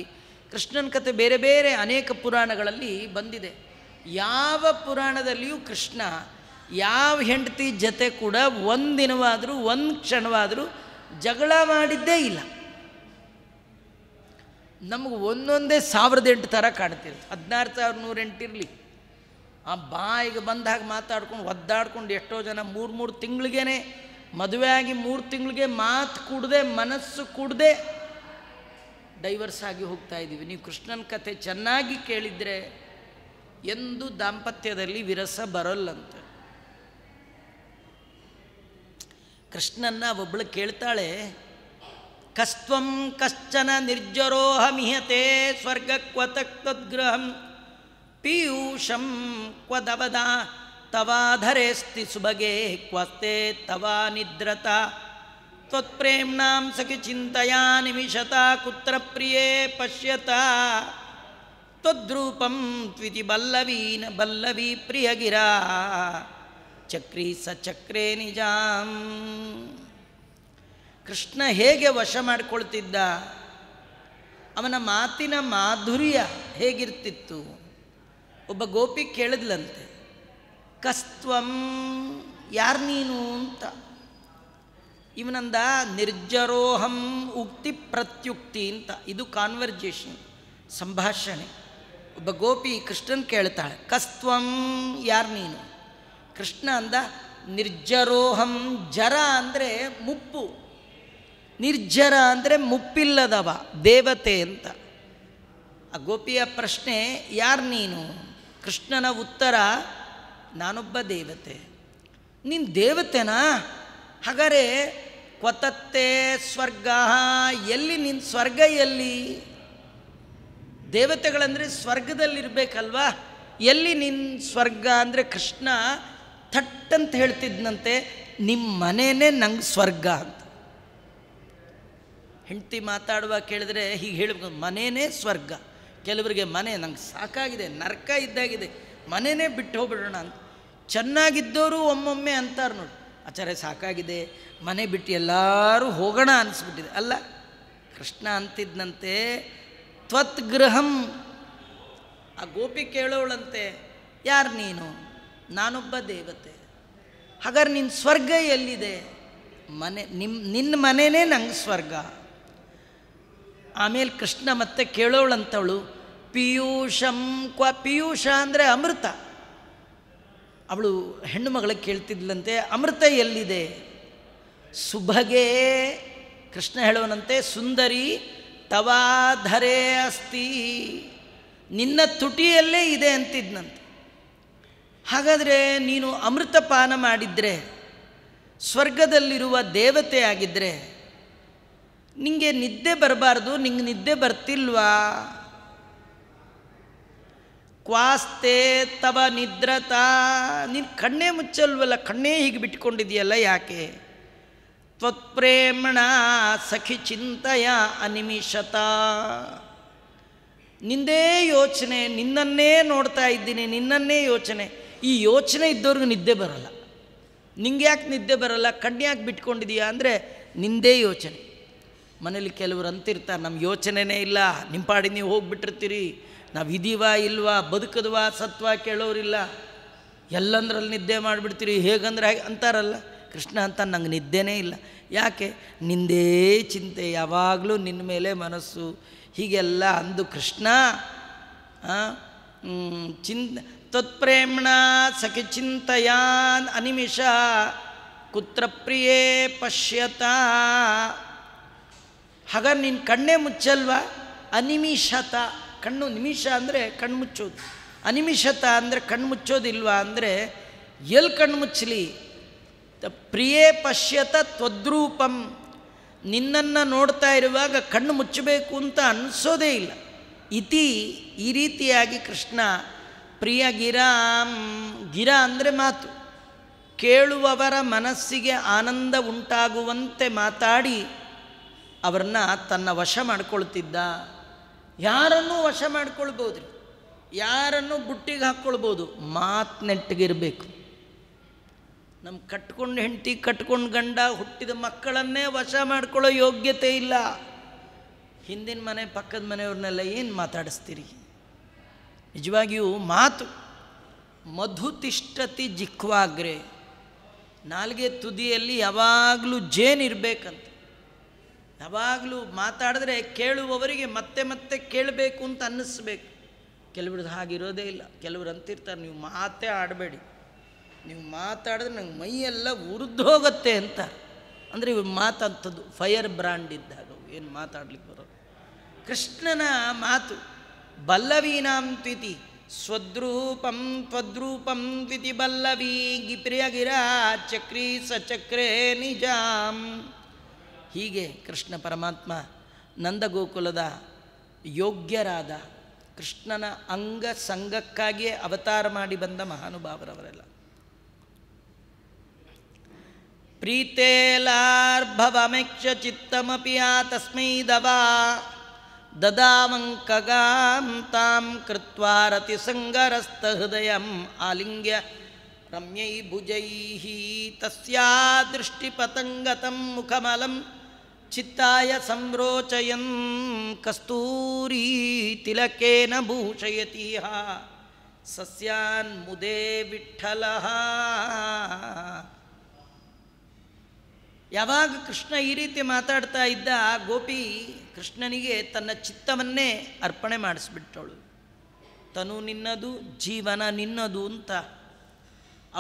ಕೃಷ್ಣನ ಕತೆ ಬೇರೆ ಬೇರೆ ಅನೇಕ ಪುರಾಣಗಳಲ್ಲಿ ಬಂದಿದೆ ಯಾವ ಪುರಾಣದಲ್ಲಿಯೂ ಕೃಷ್ಣ ಯಾವ ಹೆಂಡತಿ ಜೊತೆ ಕೂಡ ಒಂದಿನವಾದರೂ ಒಂದು ಕ್ಷಣವಾದರೂ ಜಗಳ ಮಾಡಿದ್ದೇ ಇಲ್ಲ ನಮಗೆ ಒಂದೊಂದೇ ಸಾವಿರದ ಎಂಟು ಥರ ಕಾಣ್ತಿರುತ್ತೆ ಹದಿನಾರು ಸಾವಿರ ನೂರೆಂಟು ಇರಲಿ ಆ ಬಾಯಿಗೆ ಬಂದಾಗ ಮಾತಾಡ್ಕೊಂಡು ಒದ್ದಾಡ್ಕೊಂಡು ಎಷ್ಟೋ ಜನ ಮೂರು ಮೂರು ತಿಂಗಳಿಗೇನೆ ಮದುವೆ ಆಗಿ ಮೂರು ತಿಂಗಳಿಗೆ ಮಾತು ಕೂಡದೆ ಮನಸ್ಸು ಕೂಡದೆ ಡೈವರ್ಸ್ ಆಗಿ ಹೋಗ್ತಾ ಇದ್ದೀವಿ ನೀವು ಕೃಷ್ಣನ ಕಥೆ ಚೆನ್ನಾಗಿ ಕೇಳಿದರೆ ಎಂದು ದಾಂಪತ್ಯದಲ್ಲಿ ವಿರಸ ಬರಲ್ಲಂತೆ ಕೃಷ್ಣನ್ನ ಒಬ್ಬಳು ಕೇಳ್ತಾಳೆ ಕಸ್ತ್ವಂ ಕಶ್ಚನ ಮಿಹತೆ ಸ್ವರ್ಗ ಕ್ವತಕ್ವದ್ಗೃಹಂ ಪೀಯೂಷಂ ಕ್ವದವದ ತವಾಧರೆಸ್ತಿ ಸುಬಗೆ ಕ್ವಸ್ತೆ ತವಾ ನಿದ್ರತ ತ್ವತ್ಪ್ರೇಮ್ಣಾಂ ಸಖಿ ಚಿಂತೆಯ ನಿಮಿಷತ ಕುತ್ರ ಪ್ರಿಯೇ ಪಶ್ಯತ ತ್ವದ್ರೂಪಂ ತ್ವಿತಿ ಬಲ್ಲವೀನ ಬಲ್ಲವಿ ಪ್ರಿಯಗಿರಾ ಚಕ್ರಿ ಸಚಕ್ರೇ ನಿಜಾಂ ಕೃಷ್ಣ ಹೇಗೆ ವಶ ಮಾಡಿಕೊಳ್ತಿದ್ದ ಅವನ ಮಾತಿನ ಮಾಧುರ್ಯ ಹೇಗಿರ್ತಿತ್ತು ಒಬ್ಬ ಗೋಪಿ ಕೇಳಿದ್ಲಂತೆ ಕಸ್ತ್ವಂ ಯಾರ್ ನೀನು ಅಂತ ಇವನಂದ ನಿರ್ಜರೋಹಂ ಉಕ್ತಿ ಪ್ರತ್ಯುಕ್ತಿ ಅಂತ ಇದು ಕಾನ್ವರ್ಜೇಷನ್ ಸಂಭಾಷಣೆ ಒಬ್ಬ ಗೋಪಿ ಕೃಷ್ಣನ್ ಕೇಳ್ತಾಳೆ ಕಸ್ತ್ವಂ ಯಾರು ನೀನು ಕೃಷ್ಣ ಅಂದ ನಿರ್ಜರೋಹಂ ಜರ ಅಂದರೆ ಮುಪ್ಪು ನಿರ್ಜರ ಅಂದರೆ ಮುಪ್ಪಿಲ್ಲದವ ದೇವತೆ ಅಂತ ಆ ಗೋಪಿಯ ಪ್ರಶ್ನೆ ಯಾರು ನೀನು ಕೃಷ್ಣನ ಉತ್ತರ ನಾನೊಬ್ಬ ದೇವತೆ ನೀನು ದೇವತೆನಾ ಹಗರೆ ಕೊತತ್ತೆ ಸ್ವರ್ಗ ಎಲ್ಲಿ ನಿನ್ನ ಸ್ವರ್ಗ ಎಲ್ಲಿ ದೇವತೆಗಳಂದರೆ ಸ್ವರ್ಗದಲ್ಲಿರಬೇಕಲ್ವಾ ಎಲ್ಲಿ ನಿನ್ನ ಸ್ವರ್ಗ ಅಂದರೆ ಕೃಷ್ಣ ಥಟ್ ಅಂತ ಹೇಳ್ತಿದ್ನಂತೆ ನಿಮ್ಮ ಮನೆಯೇ ನಂಗೆ ಸ್ವರ್ಗ ಅಂತ ಹೆಂಡತಿ ಮಾತಾಡುವ ಕೇಳಿದ್ರೆ ಹೀಗೆ ಹೇಳಬೇಕು ಮನೇನೇ ಸ್ವರ್ಗ ಕೆಲವರಿಗೆ ಮನೆ ನಂಗೆ ಸಾಕಾಗಿದೆ ನರ್ಕ ಇದ್ದಾಗಿದೆ ಮನೆಯೇ ಬಿಟ್ಟು ಹೋಗ್ಬಿಡೋಣ ಅಂತ ಚೆನ್ನಾಗಿದ್ದವರು ಒಮ್ಮೊಮ್ಮೆ ಅಂತಾರೆ ನೋಡಿ ಆಚಾರ್ಯ ಸಾಕಾಗಿದೆ ಮನೆ ಬಿಟ್ಟು ಎಲ್ಲರೂ ಹೋಗೋಣ ಅನಿಸ್ಬಿಟ್ಟಿದೆ ಅಲ್ಲ ಕೃಷ್ಣ ಅಂತಿದ್ದಂತೆ ತ್ವತ್ಗೃಹಂ ಆ ಗೋಪಿ ಕೇಳೋಳಂತೆ ಯಾರು ನೀನು ನಾನೊಬ್ಬ ದೇವತೆ ಹಾಗಾದ್ರೆ ನಿನ್ನ ಸ್ವರ್ಗ ಎಲ್ಲಿದೆ ಮನೆ ನಿಮ್ಮ ನಿನ್ನ ಮನೆಯೇ ನಂಗೆ ಸ್ವರ್ಗ ಆಮೇಲೆ ಕೃಷ್ಣ ಮತ್ತೆ ಕೇಳೋಳಂತವಳು ಪಿಯೂಷಂ ಕ್ವ ಪಿಯೂಷ ಅಂದರೆ ಅಮೃತ ಅವಳು ಹೆಣ್ಣು ಮಗಳಿಗೆ ಕೇಳ್ತಿದ್ಲಂತೆ ಅಮೃತ ಎಲ್ಲಿದೆ ಸುಭಗೆ ಕೃಷ್ಣ ಹೇಳೋನಂತೆ ಸುಂದರಿ ತವಾಧರೆ ಅಸ್ತಿ ನಿನ್ನ ತುಟಿಯಲ್ಲೇ ಇದೆ ಅಂತಿದ್ನಂತೆ ಹಾಗಾದರೆ ನೀನು ಅಮೃತ ಪಾನ ಮಾಡಿದರೆ ಸ್ವರ್ಗದಲ್ಲಿರುವ ದೇವತೆ ಆಗಿದ್ದರೆ ನಿಮಗೆ ನಿದ್ದೆ ಬರಬಾರ್ದು ನಿಂಗೆ ನಿದ್ದೆ ಬರ್ತಿಲ್ವಾ ಕ್ವಾಸ್ತೆ ತವ ನಿದ್ರತಾ ನೀನು ಕಣ್ಣೇ ಮುಚ್ಚಲ್ವಲ್ಲ ಕಣ್ಣೇ ಹೀಗೆ ಬಿಟ್ಕೊಂಡಿದೆಯಲ್ಲ ಯಾಕೆ ತ್ವತ್ಪ್ರೇಮಣ ಸಖಿ ಚಿಂತೆಯ ಅನಿಮಿಷತ ನಿಂದೇ ಯೋಚನೆ ನಿನ್ನನ್ನೇ ನೋಡ್ತಾ ಇದ್ದೀನಿ ನಿನ್ನನ್ನೇ ಯೋಚನೆ ಈ ಯೋಚನೆ ಇದ್ದವ್ರಿಗೂ ನಿದ್ದೆ ಬರಲ್ಲ ನಿಂಗೆ ಯಾಕೆ ನಿದ್ದೆ ಬರಲ್ಲ ಕಣ್ಣು ಯಾಕೆ ಬಿಟ್ಕೊಂಡಿದೀಯಾ ಅಂದರೆ ನಿಂದೇ ಯೋಚನೆ ಮನೇಲಿ ಕೆಲವರು ಅಂತಿರ್ತಾರೆ ನಮ್ಮ ಯೋಚನೆನೇ ಇಲ್ಲ ನಿಮ್ಮ ಪಾಡಿ ನೀವು ಹೋಗ್ಬಿಟ್ಟಿರ್ತೀರಿ ನಾವು ಇದೀವಾ ಇಲ್ವಾ ಬದುಕದ್ವಾ ಸತ್ವ ಕೇಳೋರಿಲ್ಲ ಎಲ್ಲಂದ್ರಲ್ಲಿ ನಿದ್ದೆ ಮಾಡಿಬಿಡ್ತೀರಿ ಹೇಗಂದ್ರೆ ಹೇಗೆ ಅಂತಾರಲ್ಲ ಕೃಷ್ಣ ಅಂತ ನಂಗೆ ನಿದ್ದೆನೇ ಇಲ್ಲ ಯಾಕೆ ನಿಂದೇ ಚಿಂತೆ ಯಾವಾಗಲೂ ನಿನ್ನ ಮೇಲೆ ಮನಸ್ಸು ಹೀಗೆಲ್ಲ ಅಂದು ಕೃಷ್ಣ ಚಿನ್ ತತ್ಪ್ರೇಮ್ಣ ಸಖಿ ಚಿಂತೆಯಾನ್ ಅನಿಮಿಷ ಕುತ್ರ ಪ್ರಿಯೇ ಪಶ್ಯತಾ ಹಾಗಾದ್ರೆ ನಿನ್ನ ಕಣ್ಣೇ ಮುಚ್ಚಲ್ವಾ ಅನಿಮಿಷತ ಕಣ್ಣು ನಿಮಿಷ ಅಂದರೆ ಕಣ್ಣು ಮುಚ್ಚೋದು ಅನಿಮಿಷತ ಅಂದರೆ ಕಣ್ಣು ಮುಚ್ಚೋದಿಲ್ವಾ ಅಂದರೆ ಎಲ್ಲಿ ಕಣ್ಣು ಮುಚ್ಚಲಿ ಪ್ರಿಯೇ ಪಶ್ಯತ ತ್ವದ್ರೂಪಂ ನಿನ್ನನ್ನು ನೋಡ್ತಾ ಇರುವಾಗ ಕಣ್ಣು ಮುಚ್ಚಬೇಕು ಅಂತ ಅನಿಸೋದೇ ಇಲ್ಲ ಇತಿ ಈ ರೀತಿಯಾಗಿ ಕೃಷ್ಣ ಪ್ರಿಯ ಗಿರಾ ಗಿರ ಅಂದರೆ ಮಾತು ಕೇಳುವವರ ಮನಸ್ಸಿಗೆ ಆನಂದ ಉಂಟಾಗುವಂತೆ ಮಾತಾಡಿ ಅವರನ್ನ ತನ್ನ ವಶ ಮಾಡ್ಕೊಳ್ತಿದ್ದ ಯಾರನ್ನೂ ವಶ ಮಾಡ್ಕೊಳ್ಬೋದ್ರಿ ಯಾರನ್ನು ಬುಟ್ಟಿಗೆ ಹಾಕ್ಕೊಳ್ಬೋದು ಮಾತ್ನೆಟ್ಟಿಗಿರಬೇಕು ನಮ್ಮ ಕಟ್ಕೊಂಡು ಹೆಂಡತಿ ಕಟ್ಕೊಂಡು ಗಂಡ ಹುಟ್ಟಿದ ಮಕ್ಕಳನ್ನೇ ವಶ ಮಾಡ್ಕೊಳ್ಳೋ ಯೋಗ್ಯತೆ ಇಲ್ಲ ಹಿಂದಿನ ಮನೆ ಪಕ್ಕದ ಮನೆಯವ್ರನ್ನೆಲ್ಲ ಏನು ಮಾತಾಡಿಸ್ತೀರಿ ನಿಜವಾಗಿಯೂ ಮಾತು ಮಧು ತಿಷ್ಟತಿ ಜಿಕ್ವಾಗ್ರೆ ನಾಲ್ಗೆ ತುದಿಯಲ್ಲಿ ಯಾವಾಗಲೂ ಜೇನಿರಬೇಕಂತ ಯಾವಾಗಲೂ ಮಾತಾಡಿದ್ರೆ ಕೇಳುವವರಿಗೆ ಮತ್ತೆ ಮತ್ತೆ ಕೇಳಬೇಕು ಅಂತ ಅನ್ನಿಸ್ಬೇಕು ಕೆಲವ್ರದ್ದು ಹಾಗಿರೋದೇ ಇಲ್ಲ ಕೆಲವ್ರು ಅಂತಿರ್ತಾರೆ ನೀವು ಮಾತೇ ಆಡಬೇಡಿ ನೀವು ಮಾತಾಡಿದ್ರೆ ನಂಗೆ ಮೈಯೆಲ್ಲ ಹೋಗುತ್ತೆ ಅಂತ ಅಂದರೆ ಇವು ಮಾತಂಥದ್ದು ಫೈರ್ ಬ್ರ್ಯಾಂಡ್ ಇದ್ದಾಗ ಏನು ಮಾತಾಡ್ಲಿಕ್ಕೆ ಬರೋದು ಕೃಷ್ಣನ ಮಾತು ಬಲ್ಲವೀನಾಂ ತ್ವಿತಿ ಸ್ವದ್ರೂಪಂ ತ್ವದ್ರೂಪಂ ತ್ವಿತಿ ಬಲ್ಲವೀ ಗಿಪ್ರಿಯ ಗಿರಾ ಚಕ್ರೀ ಸಚಕ್ರೇ ನಿಜಾಂ ಹೀಗೆ ಕೃಷ್ಣ ಪರಮಾತ್ಮ ನಂದಗೋಕುಲದ ಯೋಗ್ಯರಾದ ಕೃಷ್ಣನ ಅಂಗ ಸಂಘಕ್ಕಾಗಿಯೇ ಅವತಾರ ಮಾಡಿ ಬಂದ ಮಹಾನುಭಾವರವರೆಲ್ಲ ಪ್ರೀತೇಲಾರ್ಭವಮೆಕ್ಷ ಚಿತ್ತಮಿ ಆ ತಸ್ಮೈ ದವಾ ದದಾವಂಕಗಾಂ ತಾಂ ಕೃತ್ವಾ ಸಂಗರಸ್ತ ಹೃದಯ ಆಲಿಂಗ್ಯ ರಮ್ಯೈ ಭುಜೈ ತಸ್ಯಾ ದೃಷ್ಟಿಪತಂಗತಂ ಮುಖಮಲಂ ಚಿತ್ತಾಯ ಸಂರೋಚಯನ್ ಕಸ್ತೂರಿ ತಿಲಕೇನ ಭೂಷಯತೀಹ ಸಸ್ಯಾನ್ ಮುದೇ ವಿಠಲ ಯಾವಾಗ ಕೃಷ್ಣ ಈ ರೀತಿ ಮಾತಾಡ್ತಾ ಇದ್ದ ಆ ಗೋಪಿ ಕೃಷ್ಣನಿಗೆ ತನ್ನ ಚಿತ್ತವನ್ನೇ ಅರ್ಪಣೆ ಮಾಡಿಸ್ಬಿಟ್ಟವಳು ತನು ನಿನ್ನದು ಜೀವನ ನಿನ್ನದು ಅಂತ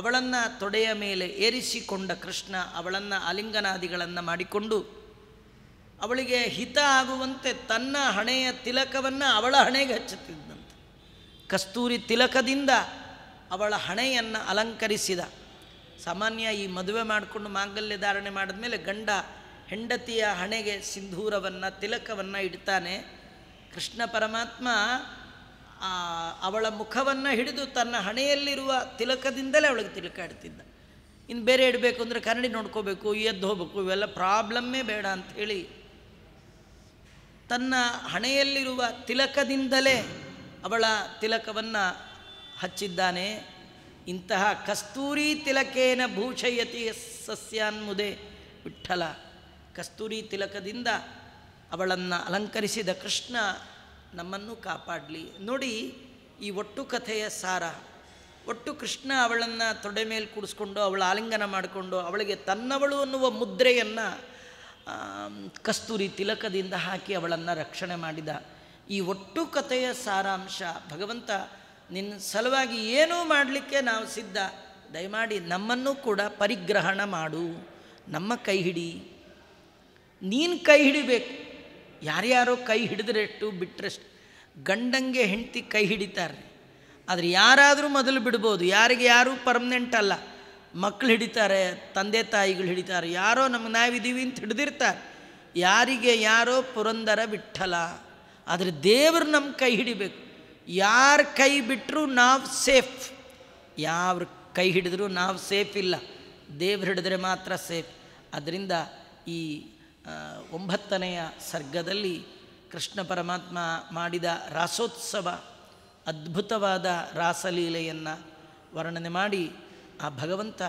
ಅವಳನ್ನು ತೊಡೆಯ ಮೇಲೆ ಏರಿಸಿಕೊಂಡ ಕೃಷ್ಣ ಅವಳನ್ನು ಆಲಿಂಗನಾದಿಗಳನ್ನು ಮಾಡಿಕೊಂಡು ಅವಳಿಗೆ ಹಿತ ಆಗುವಂತೆ ತನ್ನ ಹಣೆಯ ತಿಲಕವನ್ನು ಅವಳ ಹಣೆಗೆ ಹಚ್ಚುತ್ತಿದ್ದಂತೆ ಕಸ್ತೂರಿ ತಿಲಕದಿಂದ ಅವಳ ಹಣೆಯನ್ನು ಅಲಂಕರಿಸಿದ ಸಾಮಾನ್ಯ ಈ ಮದುವೆ ಮಾಡಿಕೊಂಡು ಮಾಂಗಲ್ಯ ಧಾರಣೆ ಮಾಡಿದ ಮೇಲೆ ಗಂಡ ಹೆಂಡತಿಯ ಹಣೆಗೆ ಸಿಂಧೂರವನ್ನು ತಿಲಕವನ್ನು ಇಡ್ತಾನೆ ಕೃಷ್ಣ ಪರಮಾತ್ಮ ಅವಳ ಮುಖವನ್ನು ಹಿಡಿದು ತನ್ನ ಹಣೆಯಲ್ಲಿರುವ ತಿಲಕದಿಂದಲೇ ಅವಳಿಗೆ ತಿಲಕ ಇಡ್ತಿದ್ದ ಇನ್ನು ಬೇರೆ ಇಡಬೇಕು ಅಂದರೆ ಕನ್ನಡಿ ನೋಡ್ಕೋಬೇಕು ಎದ್ದು ಹೋಗ್ಬೇಕು ಇವೆಲ್ಲ ಪ್ರಾಬ್ಲಮ್ಮೇ ಬೇಡ ಅಂಥೇಳಿ ತನ್ನ ಹಣೆಯಲ್ಲಿರುವ ತಿಲಕದಿಂದಲೇ ಅವಳ ತಿಲಕವನ್ನು ಹಚ್ಚಿದ್ದಾನೆ ಇಂತಹ ಕಸ್ತೂರಿ ತಿಲಕೇನ ಭೂಷಯತಿ ಸಸ್ಯಾನ್ಮುದೆ ವಿಠಲ ಕಸ್ತೂರಿ ತಿಲಕದಿಂದ ಅವಳನ್ನು ಅಲಂಕರಿಸಿದ ಕೃಷ್ಣ ನಮ್ಮನ್ನು ಕಾಪಾಡಲಿ ನೋಡಿ ಈ ಒಟ್ಟು ಕಥೆಯ ಸಾರ ಒಟ್ಟು ಕೃಷ್ಣ ಅವಳನ್ನು ತೊಡೆ ಮೇಲೆ ಕೂಡಿಸ್ಕೊಂಡು ಅವಳ ಆಲಿಂಗನ ಮಾಡಿಕೊಂಡು ಅವಳಿಗೆ ತನ್ನವಳು ಅನ್ನುವ ಮುದ್ರೆಯನ್ನು ಕಸ್ತೂರಿ ತಿಲಕದಿಂದ ಹಾಕಿ ಅವಳನ್ನು ರಕ್ಷಣೆ ಮಾಡಿದ ಈ ಒಟ್ಟು ಕಥೆಯ ಸಾರಾಂಶ ಭಗವಂತ ನಿನ್ನ ಸಲುವಾಗಿ ಏನೂ ಮಾಡಲಿಕ್ಕೆ ನಾವು ಸಿದ್ಧ ದಯಮಾಡಿ ನಮ್ಮನ್ನು ಕೂಡ ಪರಿಗ್ರಹಣ ಮಾಡು ನಮ್ಮ ಕೈ ಹಿಡಿ ನೀನು ಕೈ ಹಿಡಿಬೇಕು ಯಾರ್ಯಾರೋ ಕೈ ಹಿಡಿದ್ರೆಷ್ಟು ಬಿಟ್ಟರೆಷ್ಟು ಗಂಡಂಗೆ ಹೆಂಡತಿ ಕೈ ಹಿಡಿತಾರೆ ಆದರೆ ಯಾರಾದರೂ ಮೊದಲು ಬಿಡ್ಬೋದು ಯಾರಿಗೆ ಯಾರೂ ಪರ್ಮನೆಂಟ್ ಅಲ್ಲ ಮಕ್ಕಳು ಹಿಡಿತಾರೆ ತಂದೆ ತಾಯಿಗಳು ಹಿಡಿತಾರೆ ಯಾರೋ ನಮ್ಗೆ ನಾವಿದ್ದೀವಿ ಅಂತ ಹಿಡಿದಿರ್ತಾರೆ ಯಾರಿಗೆ ಯಾರೋ ಪುರಂದರ ಬಿಟ್ಟಲ್ಲ ಆದರೆ ದೇವರು ನಮ್ಮ ಕೈ ಹಿಡಿಬೇಕು ಯಾರ ಕೈ ಬಿಟ್ಟರೂ ನಾವು ಸೇಫ್ ಯಾರ ಕೈ ಹಿಡಿದ್ರೂ ನಾವು ಸೇಫ್ ಇಲ್ಲ ದೇವ್ರು ಹಿಡಿದ್ರೆ ಮಾತ್ರ ಸೇಫ್ ಅದರಿಂದ ಈ ಒಂಬತ್ತನೆಯ ಸರ್ಗದಲ್ಲಿ ಕೃಷ್ಣ ಪರಮಾತ್ಮ ಮಾಡಿದ ರಾಸೋತ್ಸವ ಅದ್ಭುತವಾದ ರಾಸಲೀಲೆಯನ್ನು ವರ್ಣನೆ ಮಾಡಿ ಆ ಭಗವಂತ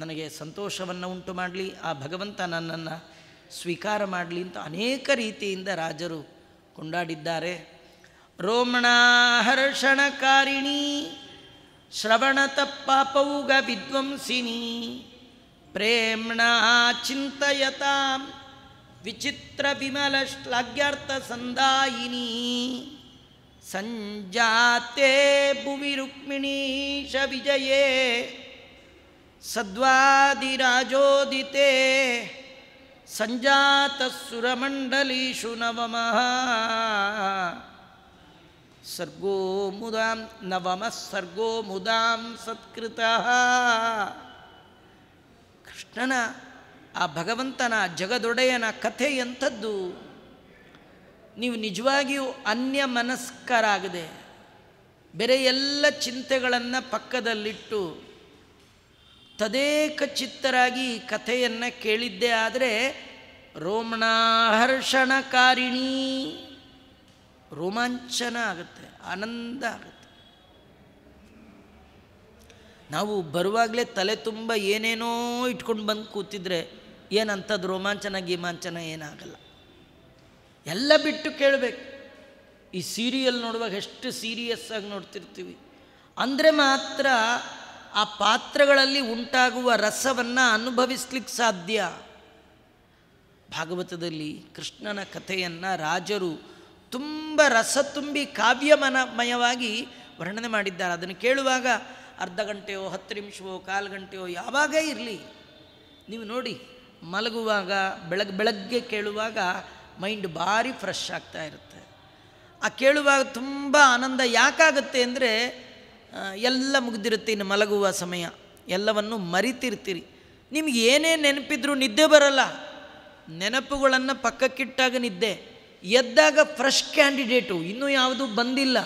ನನಗೆ ಸಂತೋಷವನ್ನು ಉಂಟು ಮಾಡಲಿ ಆ ಭಗವಂತ ನನ್ನನ್ನು ಸ್ವೀಕಾರ ಮಾಡಲಿ ಅಂತ ಅನೇಕ ರೀತಿಯಿಂದ ರಾಜರು ಕೊಂಡಾಡಿದ್ದಾರೆ ರೋಮಣ ಶ್ರವಣ ಶ್ರವಣತ ವಿದ್ವಂಸಿನಿ ಪ್ರೇಮ್ಣಾ ಚಿಂತಯತಾ ವಿಚಿತ್ರ ವಿಮಲ ಶ್ಲಾಘ್ಯಾರ್ಥ ಸಂದಾಯಿನಿ ಸಂಜಾತೆ ಭುವಿ ರುಕ್ಮಿಣೀಶ ವಿಜಯೇ ಸದ್ವಾದಿರಾಜೋದಿತೆ ಸುರಮಂಡಲೀಷು ನವಮಃ ಸರ್ಗೋ ಮುದಾಂ ನವಮಃ ಸರ್ಗೋ ಮುದಾಂ ಸತ್ಕೃತಃ ಕೃಷ್ಣನ ಆ ಭಗವಂತನ ಜಗದೊಡೆಯನ ಕಥೆ ಎಂಥದ್ದು ನೀವು ನಿಜವಾಗಿಯೂ ಅನ್ಯ ಮನಸ್ಕರಾಗದೆ ಬೇರೆ ಎಲ್ಲ ಚಿಂತೆಗಳನ್ನು ಪಕ್ಕದಲ್ಲಿಟ್ಟು ತದೇಕ ಚಿತ್ತರಾಗಿ ಕಥೆಯನ್ನು ಕೇಳಿದ್ದೆ ಆದರೆ ರೋಮಣಾಹರ್ಷಣಕಾರಿಣಿ ರೋಮಾಂಚನ ಆಗುತ್ತೆ ಆನಂದ ಆಗುತ್ತೆ ನಾವು ಬರುವಾಗಲೇ ತಲೆ ತುಂಬ ಏನೇನೋ ಇಟ್ಕೊಂಡು ಬಂದು ಕೂತಿದ್ರೆ ಏನಂಥದ್ದು ರೋಮಾಂಚನ ಗೀಮಾಂಚನ ಏನಾಗಲ್ಲ ಎಲ್ಲ ಬಿಟ್ಟು ಕೇಳಬೇಕು ಈ ಸೀರಿಯಲ್ ನೋಡುವಾಗ ಎಷ್ಟು ಸೀರಿಯಸ್ಸಾಗಿ ನೋಡ್ತಿರ್ತೀವಿ ಅಂದರೆ ಮಾತ್ರ ಆ ಪಾತ್ರಗಳಲ್ಲಿ ಉಂಟಾಗುವ ರಸವನ್ನು ಅನುಭವಿಸ್ಲಿಕ್ಕೆ ಸಾಧ್ಯ ಭಾಗವತದಲ್ಲಿ ಕೃಷ್ಣನ ಕಥೆಯನ್ನು ರಾಜರು ತುಂಬ ರಸ ತುಂಬಿ ಕಾವ್ಯಮನಮಯವಾಗಿ ವರ್ಣನೆ ಮಾಡಿದ್ದಾರೆ ಅದನ್ನು ಕೇಳುವಾಗ ಅರ್ಧ ಗಂಟೆಯೋ ಹತ್ತು ನಿಮಿಷವೋ ಕಾಲು ಗಂಟೆಯೋ ಯಾವಾಗ ಇರಲಿ ನೀವು ನೋಡಿ ಮಲಗುವಾಗ ಬೆಳಗ್ಗೆ ಬೆಳಗ್ಗೆ ಕೇಳುವಾಗ ಮೈಂಡ್ ಭಾರಿ ಫ್ರೆಶ್ ಆಗ್ತಾ ಇರುತ್ತೆ ಆ ಕೇಳುವಾಗ ತುಂಬ ಆನಂದ ಯಾಕಾಗುತ್ತೆ ಅಂದರೆ ಎಲ್ಲ ಮುಗಿದಿರುತ್ತೆ ಇನ್ನು ಮಲಗುವ ಸಮಯ ಎಲ್ಲವನ್ನು ಮರಿತಿರ್ತೀರಿ ನಿಮಗೆ ಏನೇ ನೆನಪಿದ್ರೂ ನಿದ್ದೆ ಬರಲ್ಲ ನೆನಪುಗಳನ್ನು ಪಕ್ಕಕ್ಕಿಟ್ಟಾಗ ನಿದ್ದೆ ಎದ್ದಾಗ ಫ್ರೆಶ್ ಕ್ಯಾಂಡಿಡೇಟು ಇನ್ನೂ ಯಾವುದೂ ಬಂದಿಲ್ಲ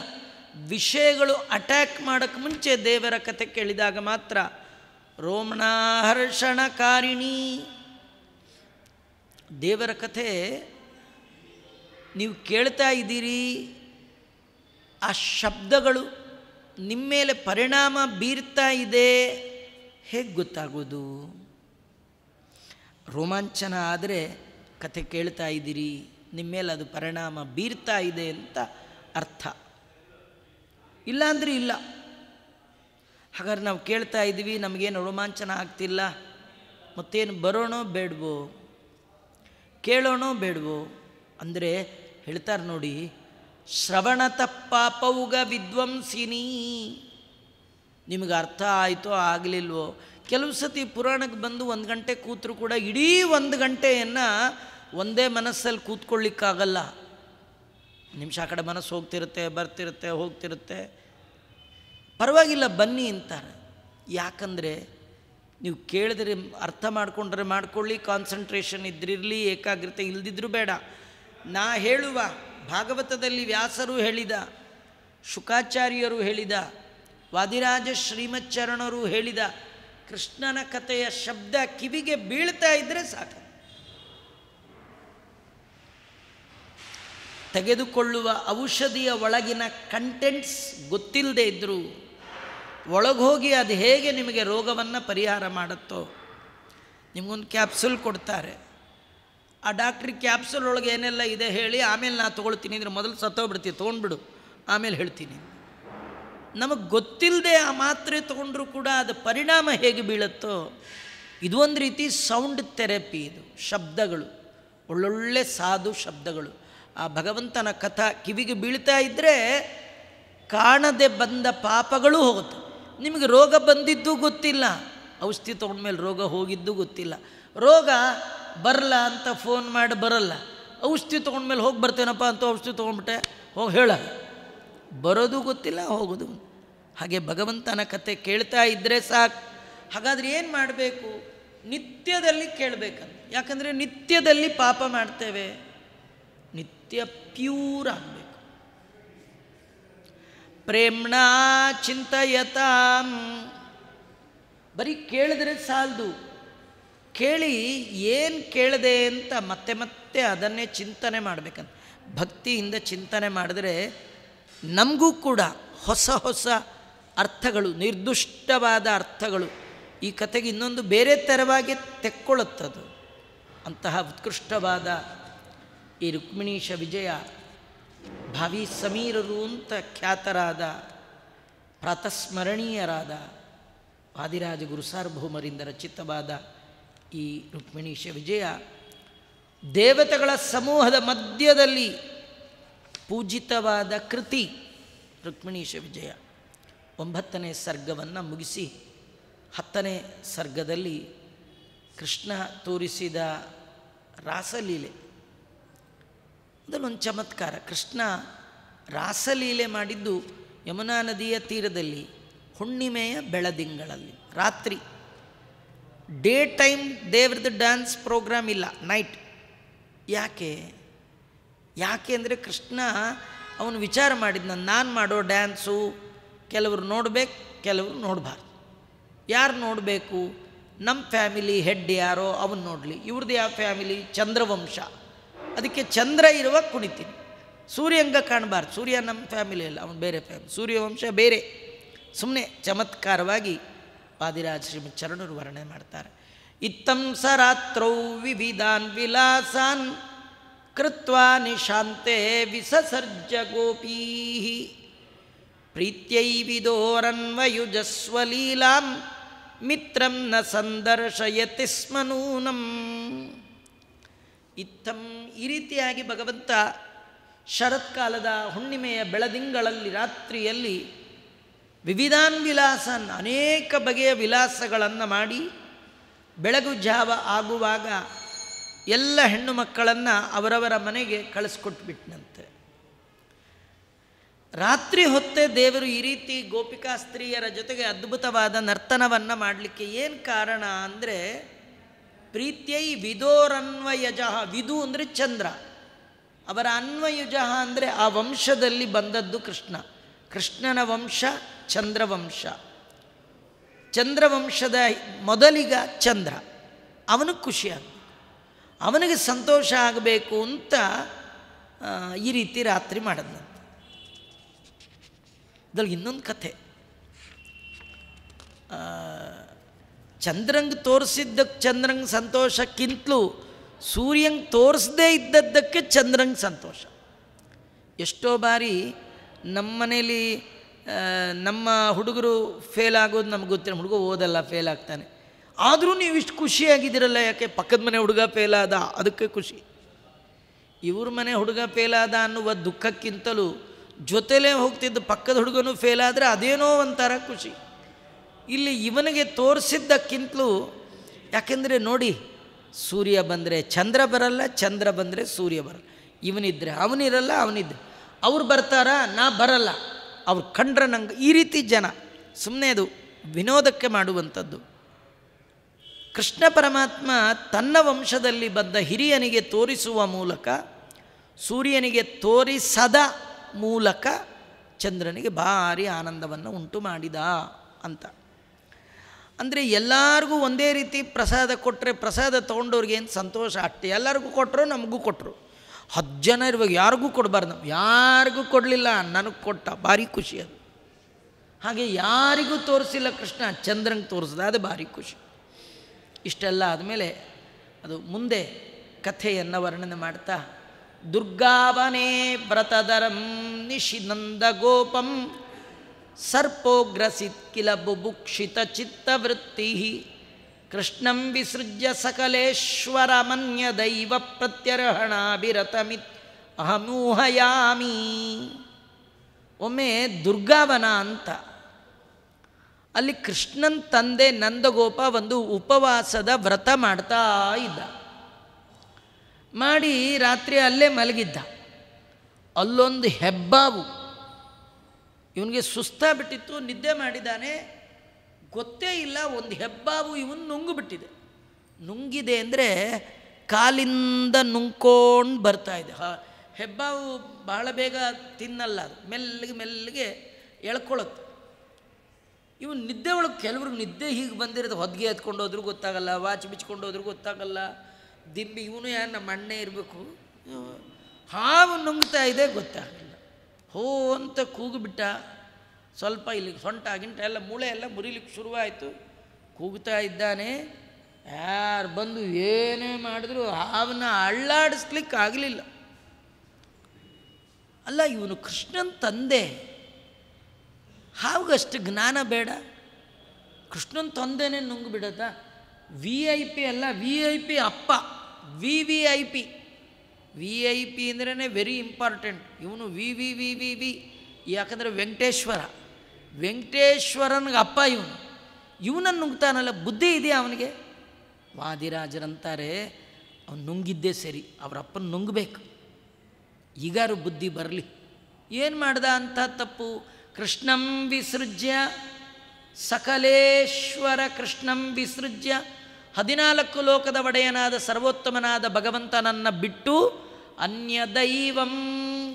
ವಿಷಯಗಳು ಅಟ್ಯಾಕ್ ಮಾಡೋಕ್ಕೆ ಮುಂಚೆ ದೇವರ ಕತೆ ಕೇಳಿದಾಗ ಮಾತ್ರ ರೋಮಣಾಹರ್ಷಣಕಾರಿಣಿ ದೇವರ ಕಥೆ ನೀವು ಕೇಳ್ತಾ ಇದ್ದೀರಿ ಆ ಶಬ್ದಗಳು ನಿಮ್ಮ ಮೇಲೆ ಪರಿಣಾಮ ಬೀರ್ತಾ ಇದೆ ಹೇಗೆ ಗೊತ್ತಾಗೋದು ರೋಮಾಂಚನ ಆದರೆ ಕತೆ ಕೇಳ್ತಾ ಇದ್ದೀರಿ ನಿಮ್ಮ ಮೇಲೆ ಅದು ಪರಿಣಾಮ ಬೀರ್ತಾ ಇದೆ ಅಂತ ಅರ್ಥ ಇಲ್ಲಾಂದರೆ ಇಲ್ಲ ಹಾಗಾದ್ರೆ ನಾವು ಕೇಳ್ತಾ ಇದ್ದೀವಿ ನಮಗೇನು ರೋಮಾಂಚನ ಆಗ್ತಿಲ್ಲ ಮತ್ತೇನು ಬರೋಣೋ ಬೇಡವೋ ಕೇಳೋಣೋ ಬೇಡವೋ ಅಂದರೆ ಹೇಳ್ತಾರೆ ನೋಡಿ ಶ್ರವಣ ಉಗ ವಿದ್ವಂಸಿನಿ ನಿಮಗೆ ಅರ್ಥ ಆಯಿತೋ ಆಗಲಿಲ್ವೋ ಕೆಲವು ಸತಿ ಪುರಾಣಕ್ಕೆ ಬಂದು ಒಂದು ಗಂಟೆ ಕೂತರು ಕೂಡ ಇಡೀ ಒಂದು ಗಂಟೆಯನ್ನು ಒಂದೇ ಮನಸ್ಸಲ್ಲಿ ಕೂತ್ಕೊಳ್ಳಿಕ್ಕಾಗಲ್ಲ ನಿಮಿಷ ಆ ಕಡೆ ಮನಸ್ಸು ಹೋಗ್ತಿರುತ್ತೆ ಬರ್ತಿರುತ್ತೆ ಹೋಗ್ತಿರುತ್ತೆ ಪರವಾಗಿಲ್ಲ ಬನ್ನಿ ಅಂತಾರೆ ಯಾಕಂದರೆ ನೀವು ಕೇಳಿದ್ರೆ ಅರ್ಥ ಮಾಡಿಕೊಂಡ್ರೆ ಮಾಡ್ಕೊಳ್ಳಿ ಕಾನ್ಸಂಟ್ರೇಷನ್ ಇದ್ದಿರಲಿ ಏಕಾಗ್ರತೆ ಇಲ್ದಿದ್ರೂ ಬೇಡ ನಾ ಹೇಳುವ ಭಾಗವತದಲ್ಲಿ ವ್ಯಾಸರು ಹೇಳಿದ ಶುಕಾಚಾರ್ಯರು ಹೇಳಿದ ವಾದಿರಾಜ ಶ್ರೀಮಚ್ಚರಣರು ಹೇಳಿದ ಕೃಷ್ಣನ ಕಥೆಯ ಶಬ್ದ ಕಿವಿಗೆ ಬೀಳ್ತಾ ಇದ್ದರೆ ಸಾಕು ತೆಗೆದುಕೊಳ್ಳುವ ಔಷಧಿಯ ಒಳಗಿನ ಕಂಟೆಂಟ್ಸ್ ಗೊತ್ತಿಲ್ಲದೆ ಇದ್ದರೂ ಒಳಗೋಗಿ ಅದು ಹೇಗೆ ನಿಮಗೆ ರೋಗವನ್ನು ಪರಿಹಾರ ಮಾಡುತ್ತೋ ನಿಮಗೊಂದು ಕ್ಯಾಪ್ಸುಲ್ ಕೊಡ್ತಾರೆ ಆ ಡಾಕ್ಟ್ರಿ ಕ್ಯಾಪ್ಸುಲ್ ಒಳಗೆ ಏನೆಲ್ಲ ಇದೆ ಹೇಳಿ ಆಮೇಲೆ ನಾನು ತೊಗೊಳ್ತೀನಿ ಅಂದರೆ ಮೊದಲು ಸತ್ತೋಗ್ಬಿಡ್ತೀವಿ ತೊಗೊಂಡ್ಬಿಡು ಆಮೇಲೆ ಹೇಳ್ತೀನಿ ನಮಗೆ ಗೊತ್ತಿಲ್ಲದೆ ಆ ಮಾತ್ರೆ ತೊಗೊಂಡ್ರೂ ಕೂಡ ಅದು ಪರಿಣಾಮ ಹೇಗೆ ಬೀಳುತ್ತೋ ಇದು ಒಂದು ರೀತಿ ಸೌಂಡ್ ಥೆರಪಿ ಇದು ಶಬ್ದಗಳು ಒಳ್ಳೊಳ್ಳೆ ಸಾಧು ಶಬ್ದಗಳು ಆ ಭಗವಂತನ ಕಥಾ ಕಿವಿಗೆ ಬೀಳ್ತಾ ಇದ್ದರೆ ಕಾಣದೆ ಬಂದ ಪಾಪಗಳು ಹೋಗುತ್ತೆ ನಿಮಗೆ ರೋಗ ಬಂದಿದ್ದು ಗೊತ್ತಿಲ್ಲ ಔಷಧಿ ತೊಗೊಂಡ್ಮೇಲೆ ರೋಗ ಹೋಗಿದ್ದು ಗೊತ್ತಿಲ್ಲ ರೋಗ ಬರಲ್ಲ ಅಂತ ಫೋನ್ ಮಾಡಿ ಬರಲ್ಲ ಔಷಧಿ ತೊಗೊಂಡ್ಮೇಲೆ ಹೋಗಿ ಬರ್ತೇನಪ್ಪ ಅಂತ ಔಷಧಿ ತೊಗೊಂಡ್ಬಿಟ್ಟೆ ಹೋಗಿ ಹೇಳ ಬರೋದು ಗೊತ್ತಿಲ್ಲ ಹೋಗೋದು ಹಾಗೆ ಭಗವಂತನ ಕತೆ ಕೇಳ್ತಾ ಇದ್ದರೆ ಸಾಕು ಹಾಗಾದ್ರೆ ಏನು ಮಾಡಬೇಕು ನಿತ್ಯದಲ್ಲಿ ಕೇಳಬೇಕಂತ ಯಾಕಂದರೆ ನಿತ್ಯದಲ್ಲಿ ಪಾಪ ಮಾಡ್ತೇವೆ ನಿತ್ಯ ಪ್ಯೂರ್ ಆಗಬೇಕು ಪ್ರೇಮ್ಣಾ ಚಿಂತಯತಾಂ ಬರೀ ಕೇಳಿದ್ರೆ ಸಾಲದು ಕೇಳಿ ಏನು ಕೇಳದೆ ಅಂತ ಮತ್ತೆ ಮತ್ತೆ ಅದನ್ನೇ ಚಿಂತನೆ ಮಾಡಬೇಕಂತ ಭಕ್ತಿಯಿಂದ ಚಿಂತನೆ ಮಾಡಿದ್ರೆ ನಮಗೂ ಕೂಡ ಹೊಸ ಹೊಸ ಅರ್ಥಗಳು ನಿರ್ದುಷ್ಟವಾದ ಅರ್ಥಗಳು ಈ ಕಥೆಗೆ ಇನ್ನೊಂದು ಬೇರೆ ಥರವಾಗಿ ತೆಕ್ಕೊಳ್ಳುತ್ತದು ಅಂತಹ ಉತ್ಕೃಷ್ಟವಾದ ಈ ರುಕ್ಮಿಣೀಶ ವಿಜಯ ಭಾವಿ ಸಮೀರರು ಅಂತ ಖ್ಯಾತರಾದ ಪ್ರಾತಸ್ಮರಣೀಯರಾದ ಆದಿರಾಜ ಸಾರ್ವಭೌಮರಿಂದ ರಚಿತವಾದ ಈ ರುಕ್ಮಿಣೀಶ ವಿಜಯ ದೇವತೆಗಳ ಸಮೂಹದ ಮಧ್ಯದಲ್ಲಿ ಪೂಜಿತವಾದ ಕೃತಿ ರುಕ್ಮಿಣೀಶ ವಿಜಯ ಒಂಬತ್ತನೇ ಸರ್ಗವನ್ನು ಮುಗಿಸಿ ಹತ್ತನೇ ಸರ್ಗದಲ್ಲಿ ಕೃಷ್ಣ ತೋರಿಸಿದ ರಾಸಲೀಲೆ ಒಂದು ಚಮತ್ಕಾರ ಕೃಷ್ಣ ರಾಸಲೀಲೆ ಮಾಡಿದ್ದು ಯಮುನಾ ನದಿಯ ತೀರದಲ್ಲಿ ಹುಣ್ಣಿಮೆಯ ಬೆಳದಿಂಗಳಲ್ಲಿ ರಾತ್ರಿ ಡೇ ಟೈಮ್ ದೇವ್ರದ್ದು ಡ್ಯಾನ್ಸ್ ಪ್ರೋಗ್ರಾಮ್ ಇಲ್ಲ ನೈಟ್ ಯಾಕೆ ಯಾಕೆ ಅಂದರೆ ಕೃಷ್ಣ ಅವನು ವಿಚಾರ ಮಾಡಿದ್ನ ನಾನು ಮಾಡೋ ಡ್ಯಾನ್ಸು ಕೆಲವರು ನೋಡಬೇಕು ಕೆಲವರು ನೋಡಬಾರ್ದು ಯಾರು ನೋಡಬೇಕು ನಮ್ಮ ಫ್ಯಾಮಿಲಿ ಹೆಡ್ ಯಾರೋ ಅವನು ನೋಡಲಿ ಇವ್ರದ್ದು ಯಾವ ಫ್ಯಾಮಿಲಿ ಚಂದ್ರವಂಶ ಅದಕ್ಕೆ ಚಂದ್ರ ಇರುವಾಗ ಕುಣಿತೀನಿ ಸೂರ್ಯಂಗ ಕಾಣಬಾರ್ದು ಸೂರ್ಯ ನಮ್ಮ ಫ್ಯಾಮಿಲಿ ಅಲ್ಲ ಅವನು ಬೇರೆ ಫ್ಯಾಮಿಲಿ ಸೂರ್ಯವಂಶ ಬೇರೆ ಸುಮ್ಮನೆ ಚಮತ್ಕಾರವಾಗಿ ವಾದಿರಾಜ ಶ್ರೀಮತ್ ಚರಣರು ವರ್ಣನೆ ಮಾಡ್ತಾರೆ ಸ ರಾತ್ರೌ ವಿವಿಧಾನ್ ವಿಲಾಸಾನ್ ಕೃತ್ವಾ ನಿಶಾಂತೆ ವಿಸಸರ್ಜ ಗೋಪೀ ಪ್ರೀತ್ಯೈವಿದೋರನ್ವಯುಜಸ್ವಲೀಲಾಂ ಮಿತ್ರಂ ನ ಸಂದರ್ಶಯತಿ ಸ್ಮನೂನಂ ಇತ್ತಂ ಈ ರೀತಿಯಾಗಿ ಭಗವಂತ ಶರತ್ಕಾಲದ ಹುಣ್ಣಿಮೆಯ ಬೆಳದಿಂಗಳಲ್ಲಿ ರಾತ್ರಿಯಲ್ಲಿ ವಿವಿಧಾನ್ ವಿಲಾಸನ್ ಅನೇಕ ಬಗೆಯ ವಿಲಾಸಗಳನ್ನು ಮಾಡಿ ಬೆಳಗು ಜಾವ ಆಗುವಾಗ ಎಲ್ಲ ಹೆಣ್ಣು ಮಕ್ಕಳನ್ನು ಅವರವರ ಮನೆಗೆ ಕಳಿಸ್ಕೊಟ್ಬಿಟ್ನಂತೆ ರಾತ್ರಿ ಹೊತ್ತೆ ದೇವರು ಈ ರೀತಿ ಗೋಪಿಕಾ ಸ್ತ್ರೀಯರ ಜೊತೆಗೆ ಅದ್ಭುತವಾದ ನರ್ತನವನ್ನು ಮಾಡಲಿಕ್ಕೆ ಏನು ಕಾರಣ ಅಂದರೆ ಪ್ರೀತ್ಯೈ ವಿದೋರನ್ವಯಜ ವಿದು ಅಂದರೆ ಚಂದ್ರ ಅವರ ಅನ್ವಯುಜ ಅಂದರೆ ಆ ವಂಶದಲ್ಲಿ ಬಂದದ್ದು ಕೃಷ್ಣ ಕೃಷ್ಣನ ವಂಶ ಚಂದ್ರವಂಶ ಚಂದ್ರವಂಶದ ಮೊದಲಿಗ ಚಂದ್ರ ಅವನಿಗೆ ಖುಷಿ ಅವನಿಗೆ ಸಂತೋಷ ಆಗಬೇಕು ಅಂತ ಈ ರೀತಿ ರಾತ್ರಿ ಮಾಡಿದ್ನ ಇದ್ರಲ್ಲಿ ಇನ್ನೊಂದು ಕಥೆ ಚಂದ್ರಂಗೆ ತೋರಿಸಿದ್ದಕ್ಕೆ ಚಂದ್ರಂಗೆ ಸಂತೋಷಕ್ಕಿಂತಲೂ ಸೂರ್ಯಂಗೆ ತೋರಿಸದೇ ಇದ್ದದ್ದಕ್ಕೆ ಚಂದ್ರಂಗೆ ಸಂತೋಷ ಎಷ್ಟೋ ಬಾರಿ ಮನೇಲಿ ನಮ್ಮ ಹುಡುಗರು ಫೇಲ್ ಆಗೋದು ನಮ್ಗೆ ಗೊತ್ತಿಲ್ಲ ಹುಡುಗ ಓದಲ್ಲ ಫೇಲ್ ಆಗ್ತಾನೆ ಆದರೂ ನೀವು ಇಷ್ಟು ಖುಷಿಯಾಗಿದ್ದೀರಲ್ಲ ಯಾಕೆ ಪಕ್ಕದ ಮನೆ ಹುಡುಗ ಫೇಲ್ ಆದ ಅದಕ್ಕೆ ಖುಷಿ ಇವ್ರ ಮನೆ ಹುಡುಗ ಫೇಲ್ ಆದ ಅನ್ನುವ ದುಃಖಕ್ಕಿಂತಲೂ ಜೊತೆಲೇ ಹೋಗ್ತಿದ್ದ ಪಕ್ಕದ ಹುಡುಗನೂ ಫೇಲ್ ಆದರೆ ಅದೇನೋ ಒಂಥರ ಖುಷಿ ಇಲ್ಲಿ ಇವನಿಗೆ ತೋರಿಸಿದ್ದಕ್ಕಿಂತಲೂ ಯಾಕೆಂದರೆ ನೋಡಿ ಸೂರ್ಯ ಬಂದರೆ ಚಂದ್ರ ಬರಲ್ಲ ಚಂದ್ರ ಬಂದರೆ ಸೂರ್ಯ ಬರಲ್ಲ ಇವನಿದ್ರೆ ಅವನಿರಲ್ಲ ಅವನಿದ್ರೆ ಅವ್ರು ಬರ್ತಾರ ನಾ ಬರಲ್ಲ ಅವ್ರು ಕಂಡ್ರೆ ನಂಗೆ ಈ ರೀತಿ ಜನ ಸುಮ್ಮನೆ ಅದು ವಿನೋದಕ್ಕೆ ಮಾಡುವಂಥದ್ದು ಕೃಷ್ಣ ಪರಮಾತ್ಮ ತನ್ನ ವಂಶದಲ್ಲಿ ಬಂದ ಹಿರಿಯನಿಗೆ ತೋರಿಸುವ ಮೂಲಕ ಸೂರ್ಯನಿಗೆ ತೋರಿಸದ ಮೂಲಕ ಚಂದ್ರನಿಗೆ ಭಾರಿ ಆನಂದವನ್ನು ಉಂಟು ಮಾಡಿದ ಅಂತ ಅಂದರೆ ಎಲ್ಲರಿಗೂ ಒಂದೇ ರೀತಿ ಪ್ರಸಾದ ಕೊಟ್ಟರೆ ಪ್ರಸಾದ ತೊಗೊಂಡವ್ರಿಗೆ ಏನು ಸಂತೋಷ ಅಷ್ಟೇ ಎಲ್ಲರಿಗೂ ಕೊಟ್ಟರು ನಮಗೂ ಕೊಟ್ಟರು ಹತ್ತು ಜನ ಇರುವಾಗ ಯಾರಿಗೂ ಕೊಡಬಾರ್ದು ಯಾರಿಗೂ ಕೊಡಲಿಲ್ಲ ನನಗೆ ಕೊಟ್ಟ ಭಾರಿ ಖುಷಿ ಅದು ಹಾಗೆ ಯಾರಿಗೂ ತೋರಿಸಿಲ್ಲ ಕೃಷ್ಣ ಚಂದ್ರಂಗೆ ತೋರಿಸ್ದ ಅದು ಭಾರಿ ಖುಷಿ ಇಷ್ಟೆಲ್ಲ ಆದಮೇಲೆ ಅದು ಮುಂದೆ ಕಥೆಯನ್ನು ವರ್ಣನೆ ಮಾಡ್ತಾ ದುರ್ಗಾವನೇ ವ್ರತಧರಂ ನಿಶಿನಂದ ಗೋಪಂ ಸರ್ಪೋಗ್ರಸಿತ್ ಕಿಲ ಬುಭುಕ್ಷಿತ ಚಿತ್ತವೃತ್ತಿ ಕೃಷ್ಣಂ ವಿಸೃಜ್ಯ ಸಕಲೇಶ್ವರ ಮನ್ಯ ದೈವ ಪ್ರತ್ಯರ್ಹಣಾಭಿರತಮಿತ್ ಅಹಮೂಹಯಾಮಿ ಒಮ್ಮೆ ದುರ್ಗಾವನ ಅಂತ ಅಲ್ಲಿ ಕೃಷ್ಣನ್ ತಂದೆ ನಂದಗೋಪ ಒಂದು ಉಪವಾಸದ ವ್ರತ ಮಾಡ್ತಾ ಇದ್ದ ಮಾಡಿ ರಾತ್ರಿ ಅಲ್ಲೇ ಮಲಗಿದ್ದ ಅಲ್ಲೊಂದು ಹೆಬ್ಬಾವು ಇವನಿಗೆ ಸುಸ್ತಾ ಬಿಟ್ಟಿತ್ತು ನಿದ್ದೆ ಮಾಡಿದ್ದಾನೆ ಗೊತ್ತೇ ಇಲ್ಲ ಒಂದು ಹೆಬ್ಬಾವು ಇವನು ಬಿಟ್ಟಿದೆ ನುಂಗಿದೆ ಅಂದರೆ ಕಾಲಿಂದ ನುಂಗ್ಕೊಂಡು ಬರ್ತಾ ಇದೆ ಹೆಬ್ಬಾವು ಬಹಳ ಬೇಗ ತಿನ್ನಲ್ಲ ಅದು ಮೆಲ್ಲಗೆ ಮೆಲ್ಲಗೆ ಎಳ್ಕೊಳ್ಳುತ್ತೆ ಇವನು ನಿದ್ದೆ ಒಳಗೆ ಕೆಲವರು ನಿದ್ದೆ ಹೀಗೆ ಬಂದಿರೋದು ಹೊದ್ಗೆ ಎತ್ಕೊಂಡು ಹೋದ್ರೂ ಗೊತ್ತಾಗಲ್ಲ ವಾಚ್ ಬಿಚ್ಕೊಂಡು ಹೋದ್ರೂ ಗೊತ್ತಾಗಲ್ಲ ದಿಂಬಿ ಇವನು ಯಾರು ನಮ್ಮ ಅಣ್ಣೆ ಇರಬೇಕು ಹಾವು ನುಂಗ್ತಾ ಇದೆ ಗೊತ್ತಾಗಲ್ಲ ಹೋ ಅಂತ ಕೂಗುಬಿಟ್ಟ ಸ್ವಲ್ಪ ಇಲ್ಲಿ ಸೊಂಟ ಗಿಂಟ ಎಲ್ಲ ಮೂಳೆ ಎಲ್ಲ ಮುರಿಲಿಕ್ಕೆ ಶುರುವಾಯಿತು ಕೂಗ್ತಾ ಇದ್ದಾನೆ ಯಾರು ಬಂದು ಏನೇ ಮಾಡಿದ್ರು ಹಾವನ್ನ ಅಳ್ಳಾಡಿಸ್ಲಿಕ್ಕೆ ಆಗಲಿಲ್ಲ ಅಲ್ಲ ಇವನು ಕೃಷ್ಣನ ತಂದೆ ಹಾವಗಷ್ಟು ಜ್ಞಾನ ಬೇಡ ಕೃಷ್ಣನ ತಂದೆನೇ ನುಂಗು ವಿ ಐ ಪಿ ಅಲ್ಲ ವಿ ಐ ಪಿ ಅಪ್ಪ V V I P V I P ಅಂದ್ರೇ ವೆರಿ ಇಂಪಾರ್ಟೆಂಟ್ ಇವನು V V V V V ಯಾಕಂದರೆ ವೆಂಕಟೇಶ್ವರ ವೆಂಕಟೇಶ್ವರನಿಗೆ ಅಪ್ಪ ಇವನು ಇವನನ್ನು ನುಂಗ್ತಾನಲ್ಲ ಬುದ್ಧಿ ಇದೆಯಾ ಅವನಿಗೆ ವಾದಿರಾಜರಂತಾರೆ ಅವನು ನುಂಗಿದ್ದೇ ಸರಿ ಅವರಪ್ಪನ ನುಂಗಬೇಕು ಈಗಾರು ಬುದ್ಧಿ ಬರಲಿ ಏನು ಮಾಡ್ದ ಅಂಥ ತಪ್ಪು ಕೃಷ್ಣಂ ವಿಸೃಜ್ಯ ಸಕಲೇಶ್ವರ ಕೃಷ್ಣಂ ವಿಸೃಜ್ಯ ಹದಿನಾಲ್ಕು ಲೋಕದ ಒಡೆಯನಾದ ಸರ್ವೋತ್ತಮನಾದ ಭಗವಂತನನ್ನು ಬಿಟ್ಟು ಅನ್ಯ ದೈವಂ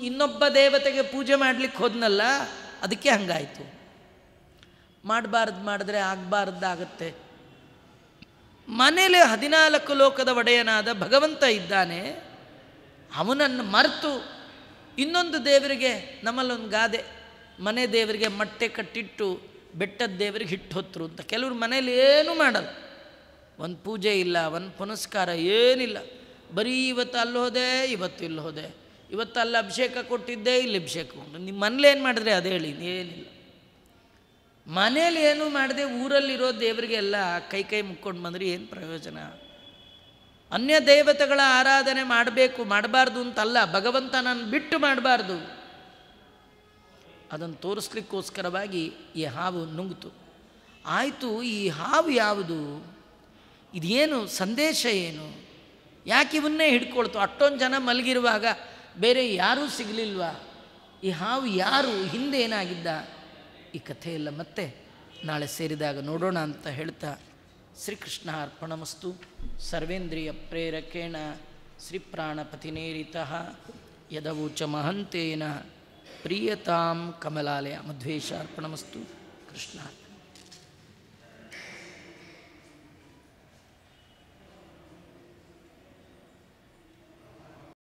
ಇನ್ನೊಬ್ಬ ದೇವತೆಗೆ ಪೂಜೆ ಮಾಡಲಿಕ್ಕೆ ಹೋದ್ನಲ್ಲ ಅದಕ್ಕೆ ಹಂಗಾಯಿತು ಮಾಡಬಾರ್ದು ಮಾಡಿದ್ರೆ ಆಗಬಾರ್ದಾಗತ್ತೆ ಮನೇಲೆ ಹದಿನಾಲ್ಕು ಲೋಕದ ಒಡೆಯನಾದ ಭಗವಂತ ಇದ್ದಾನೆ ಅವನನ್ನು ಮರೆತು ಇನ್ನೊಂದು ದೇವರಿಗೆ ನಮ್ಮಲ್ಲೊಂದು ಗಾದೆ ಮನೆ ದೇವರಿಗೆ ಮಟ್ಟೆ ಕಟ್ಟಿಟ್ಟು ಬೆಟ್ಟದ ದೇವರಿಗೆ ಹಿಟ್ಟು ಹೊತ್ತರು ಅಂತ ಕೆಲವರು ಮನೇಲಿ ಏನೂ ಮಾಡಲ್ಲ ಒಂದು ಪೂಜೆ ಇಲ್ಲ ಒಂದು ಪುನಸ್ಕಾರ ಏನಿಲ್ಲ ಬರೀ ಇವತ್ತು ಅಲ್ಲಿ ಹೋದೆ ಇವತ್ತು ಇಲ್ಲಿ ಹೋದೆ ಇವತ್ತು ಅಲ್ಲಿ ಅಭಿಷೇಕ ಕೊಟ್ಟಿದ್ದೆ ಇಲ್ಲಿ ಅಭಿಷೇಕ ನಿಮ್ಮ ಮನೇಲಿ ಏನು ಮಾಡಿದ್ರೆ ಅದೇ ಹೇಳಿ ಏನಿಲ್ಲ ಮನೇಲಿ ಏನೂ ಮಾಡದೆ ಊರಲ್ಲಿರೋ ದೇವರಿಗೆಲ್ಲ ಕೈ ಕೈ ಮುಕ್ಕೊಂಡು ಬಂದರೆ ಏನು ಪ್ರಯೋಜನ ಅನ್ಯ ದೇವತೆಗಳ ಆರಾಧನೆ ಮಾಡಬೇಕು ಮಾಡಬಾರ್ದು ಅಂತಲ್ಲ ಭಗವಂತ ಬಿಟ್ಟು ಮಾಡಬಾರ್ದು ಅದನ್ನು ತೋರಿಸ್ಲಿಕ್ಕೋಸ್ಕರವಾಗಿ ಈ ಹಾವು ನುಂಗಿತು ಆಯಿತು ಈ ಹಾವು ಯಾವುದು ಇದೇನು ಸಂದೇಶ ಏನು ಯಾಕೆ ಇವನ್ನೇ ಹಿಡ್ಕೊಳ್ತು ಅಷ್ಟೊಂದು ಜನ ಮಲಗಿರುವಾಗ ಬೇರೆ ಯಾರೂ ಸಿಗಲಿಲ್ವಾ ಈ ಹಾವು ಯಾರು ಹಿಂದೆ ಏನಾಗಿದ್ದ ಈ ಕಥೆಯೆಲ್ಲ ಮತ್ತೆ ನಾಳೆ ಸೇರಿದಾಗ ನೋಡೋಣ ಅಂತ ಹೇಳ್ತಾ ಶ್ರೀಕೃಷ್ಣ ಅರ್ಪಣಮಸ್ತು ಸರ್ವೇಂದ್ರಿಯ ಪ್ರೇರಕೇಣ ಶ್ರೀಪ್ರಾಣಪತಿನೇರಿತಃ ಯದವೂಚ ಮಹಂತೇನ ಪ್ರಿಯತಾಂ ಕಮಲಾಲಯ ಮಧ್ವೇಶ ಅರ್ಪಣಮಸ್ತು ಕೃಷ್ಣ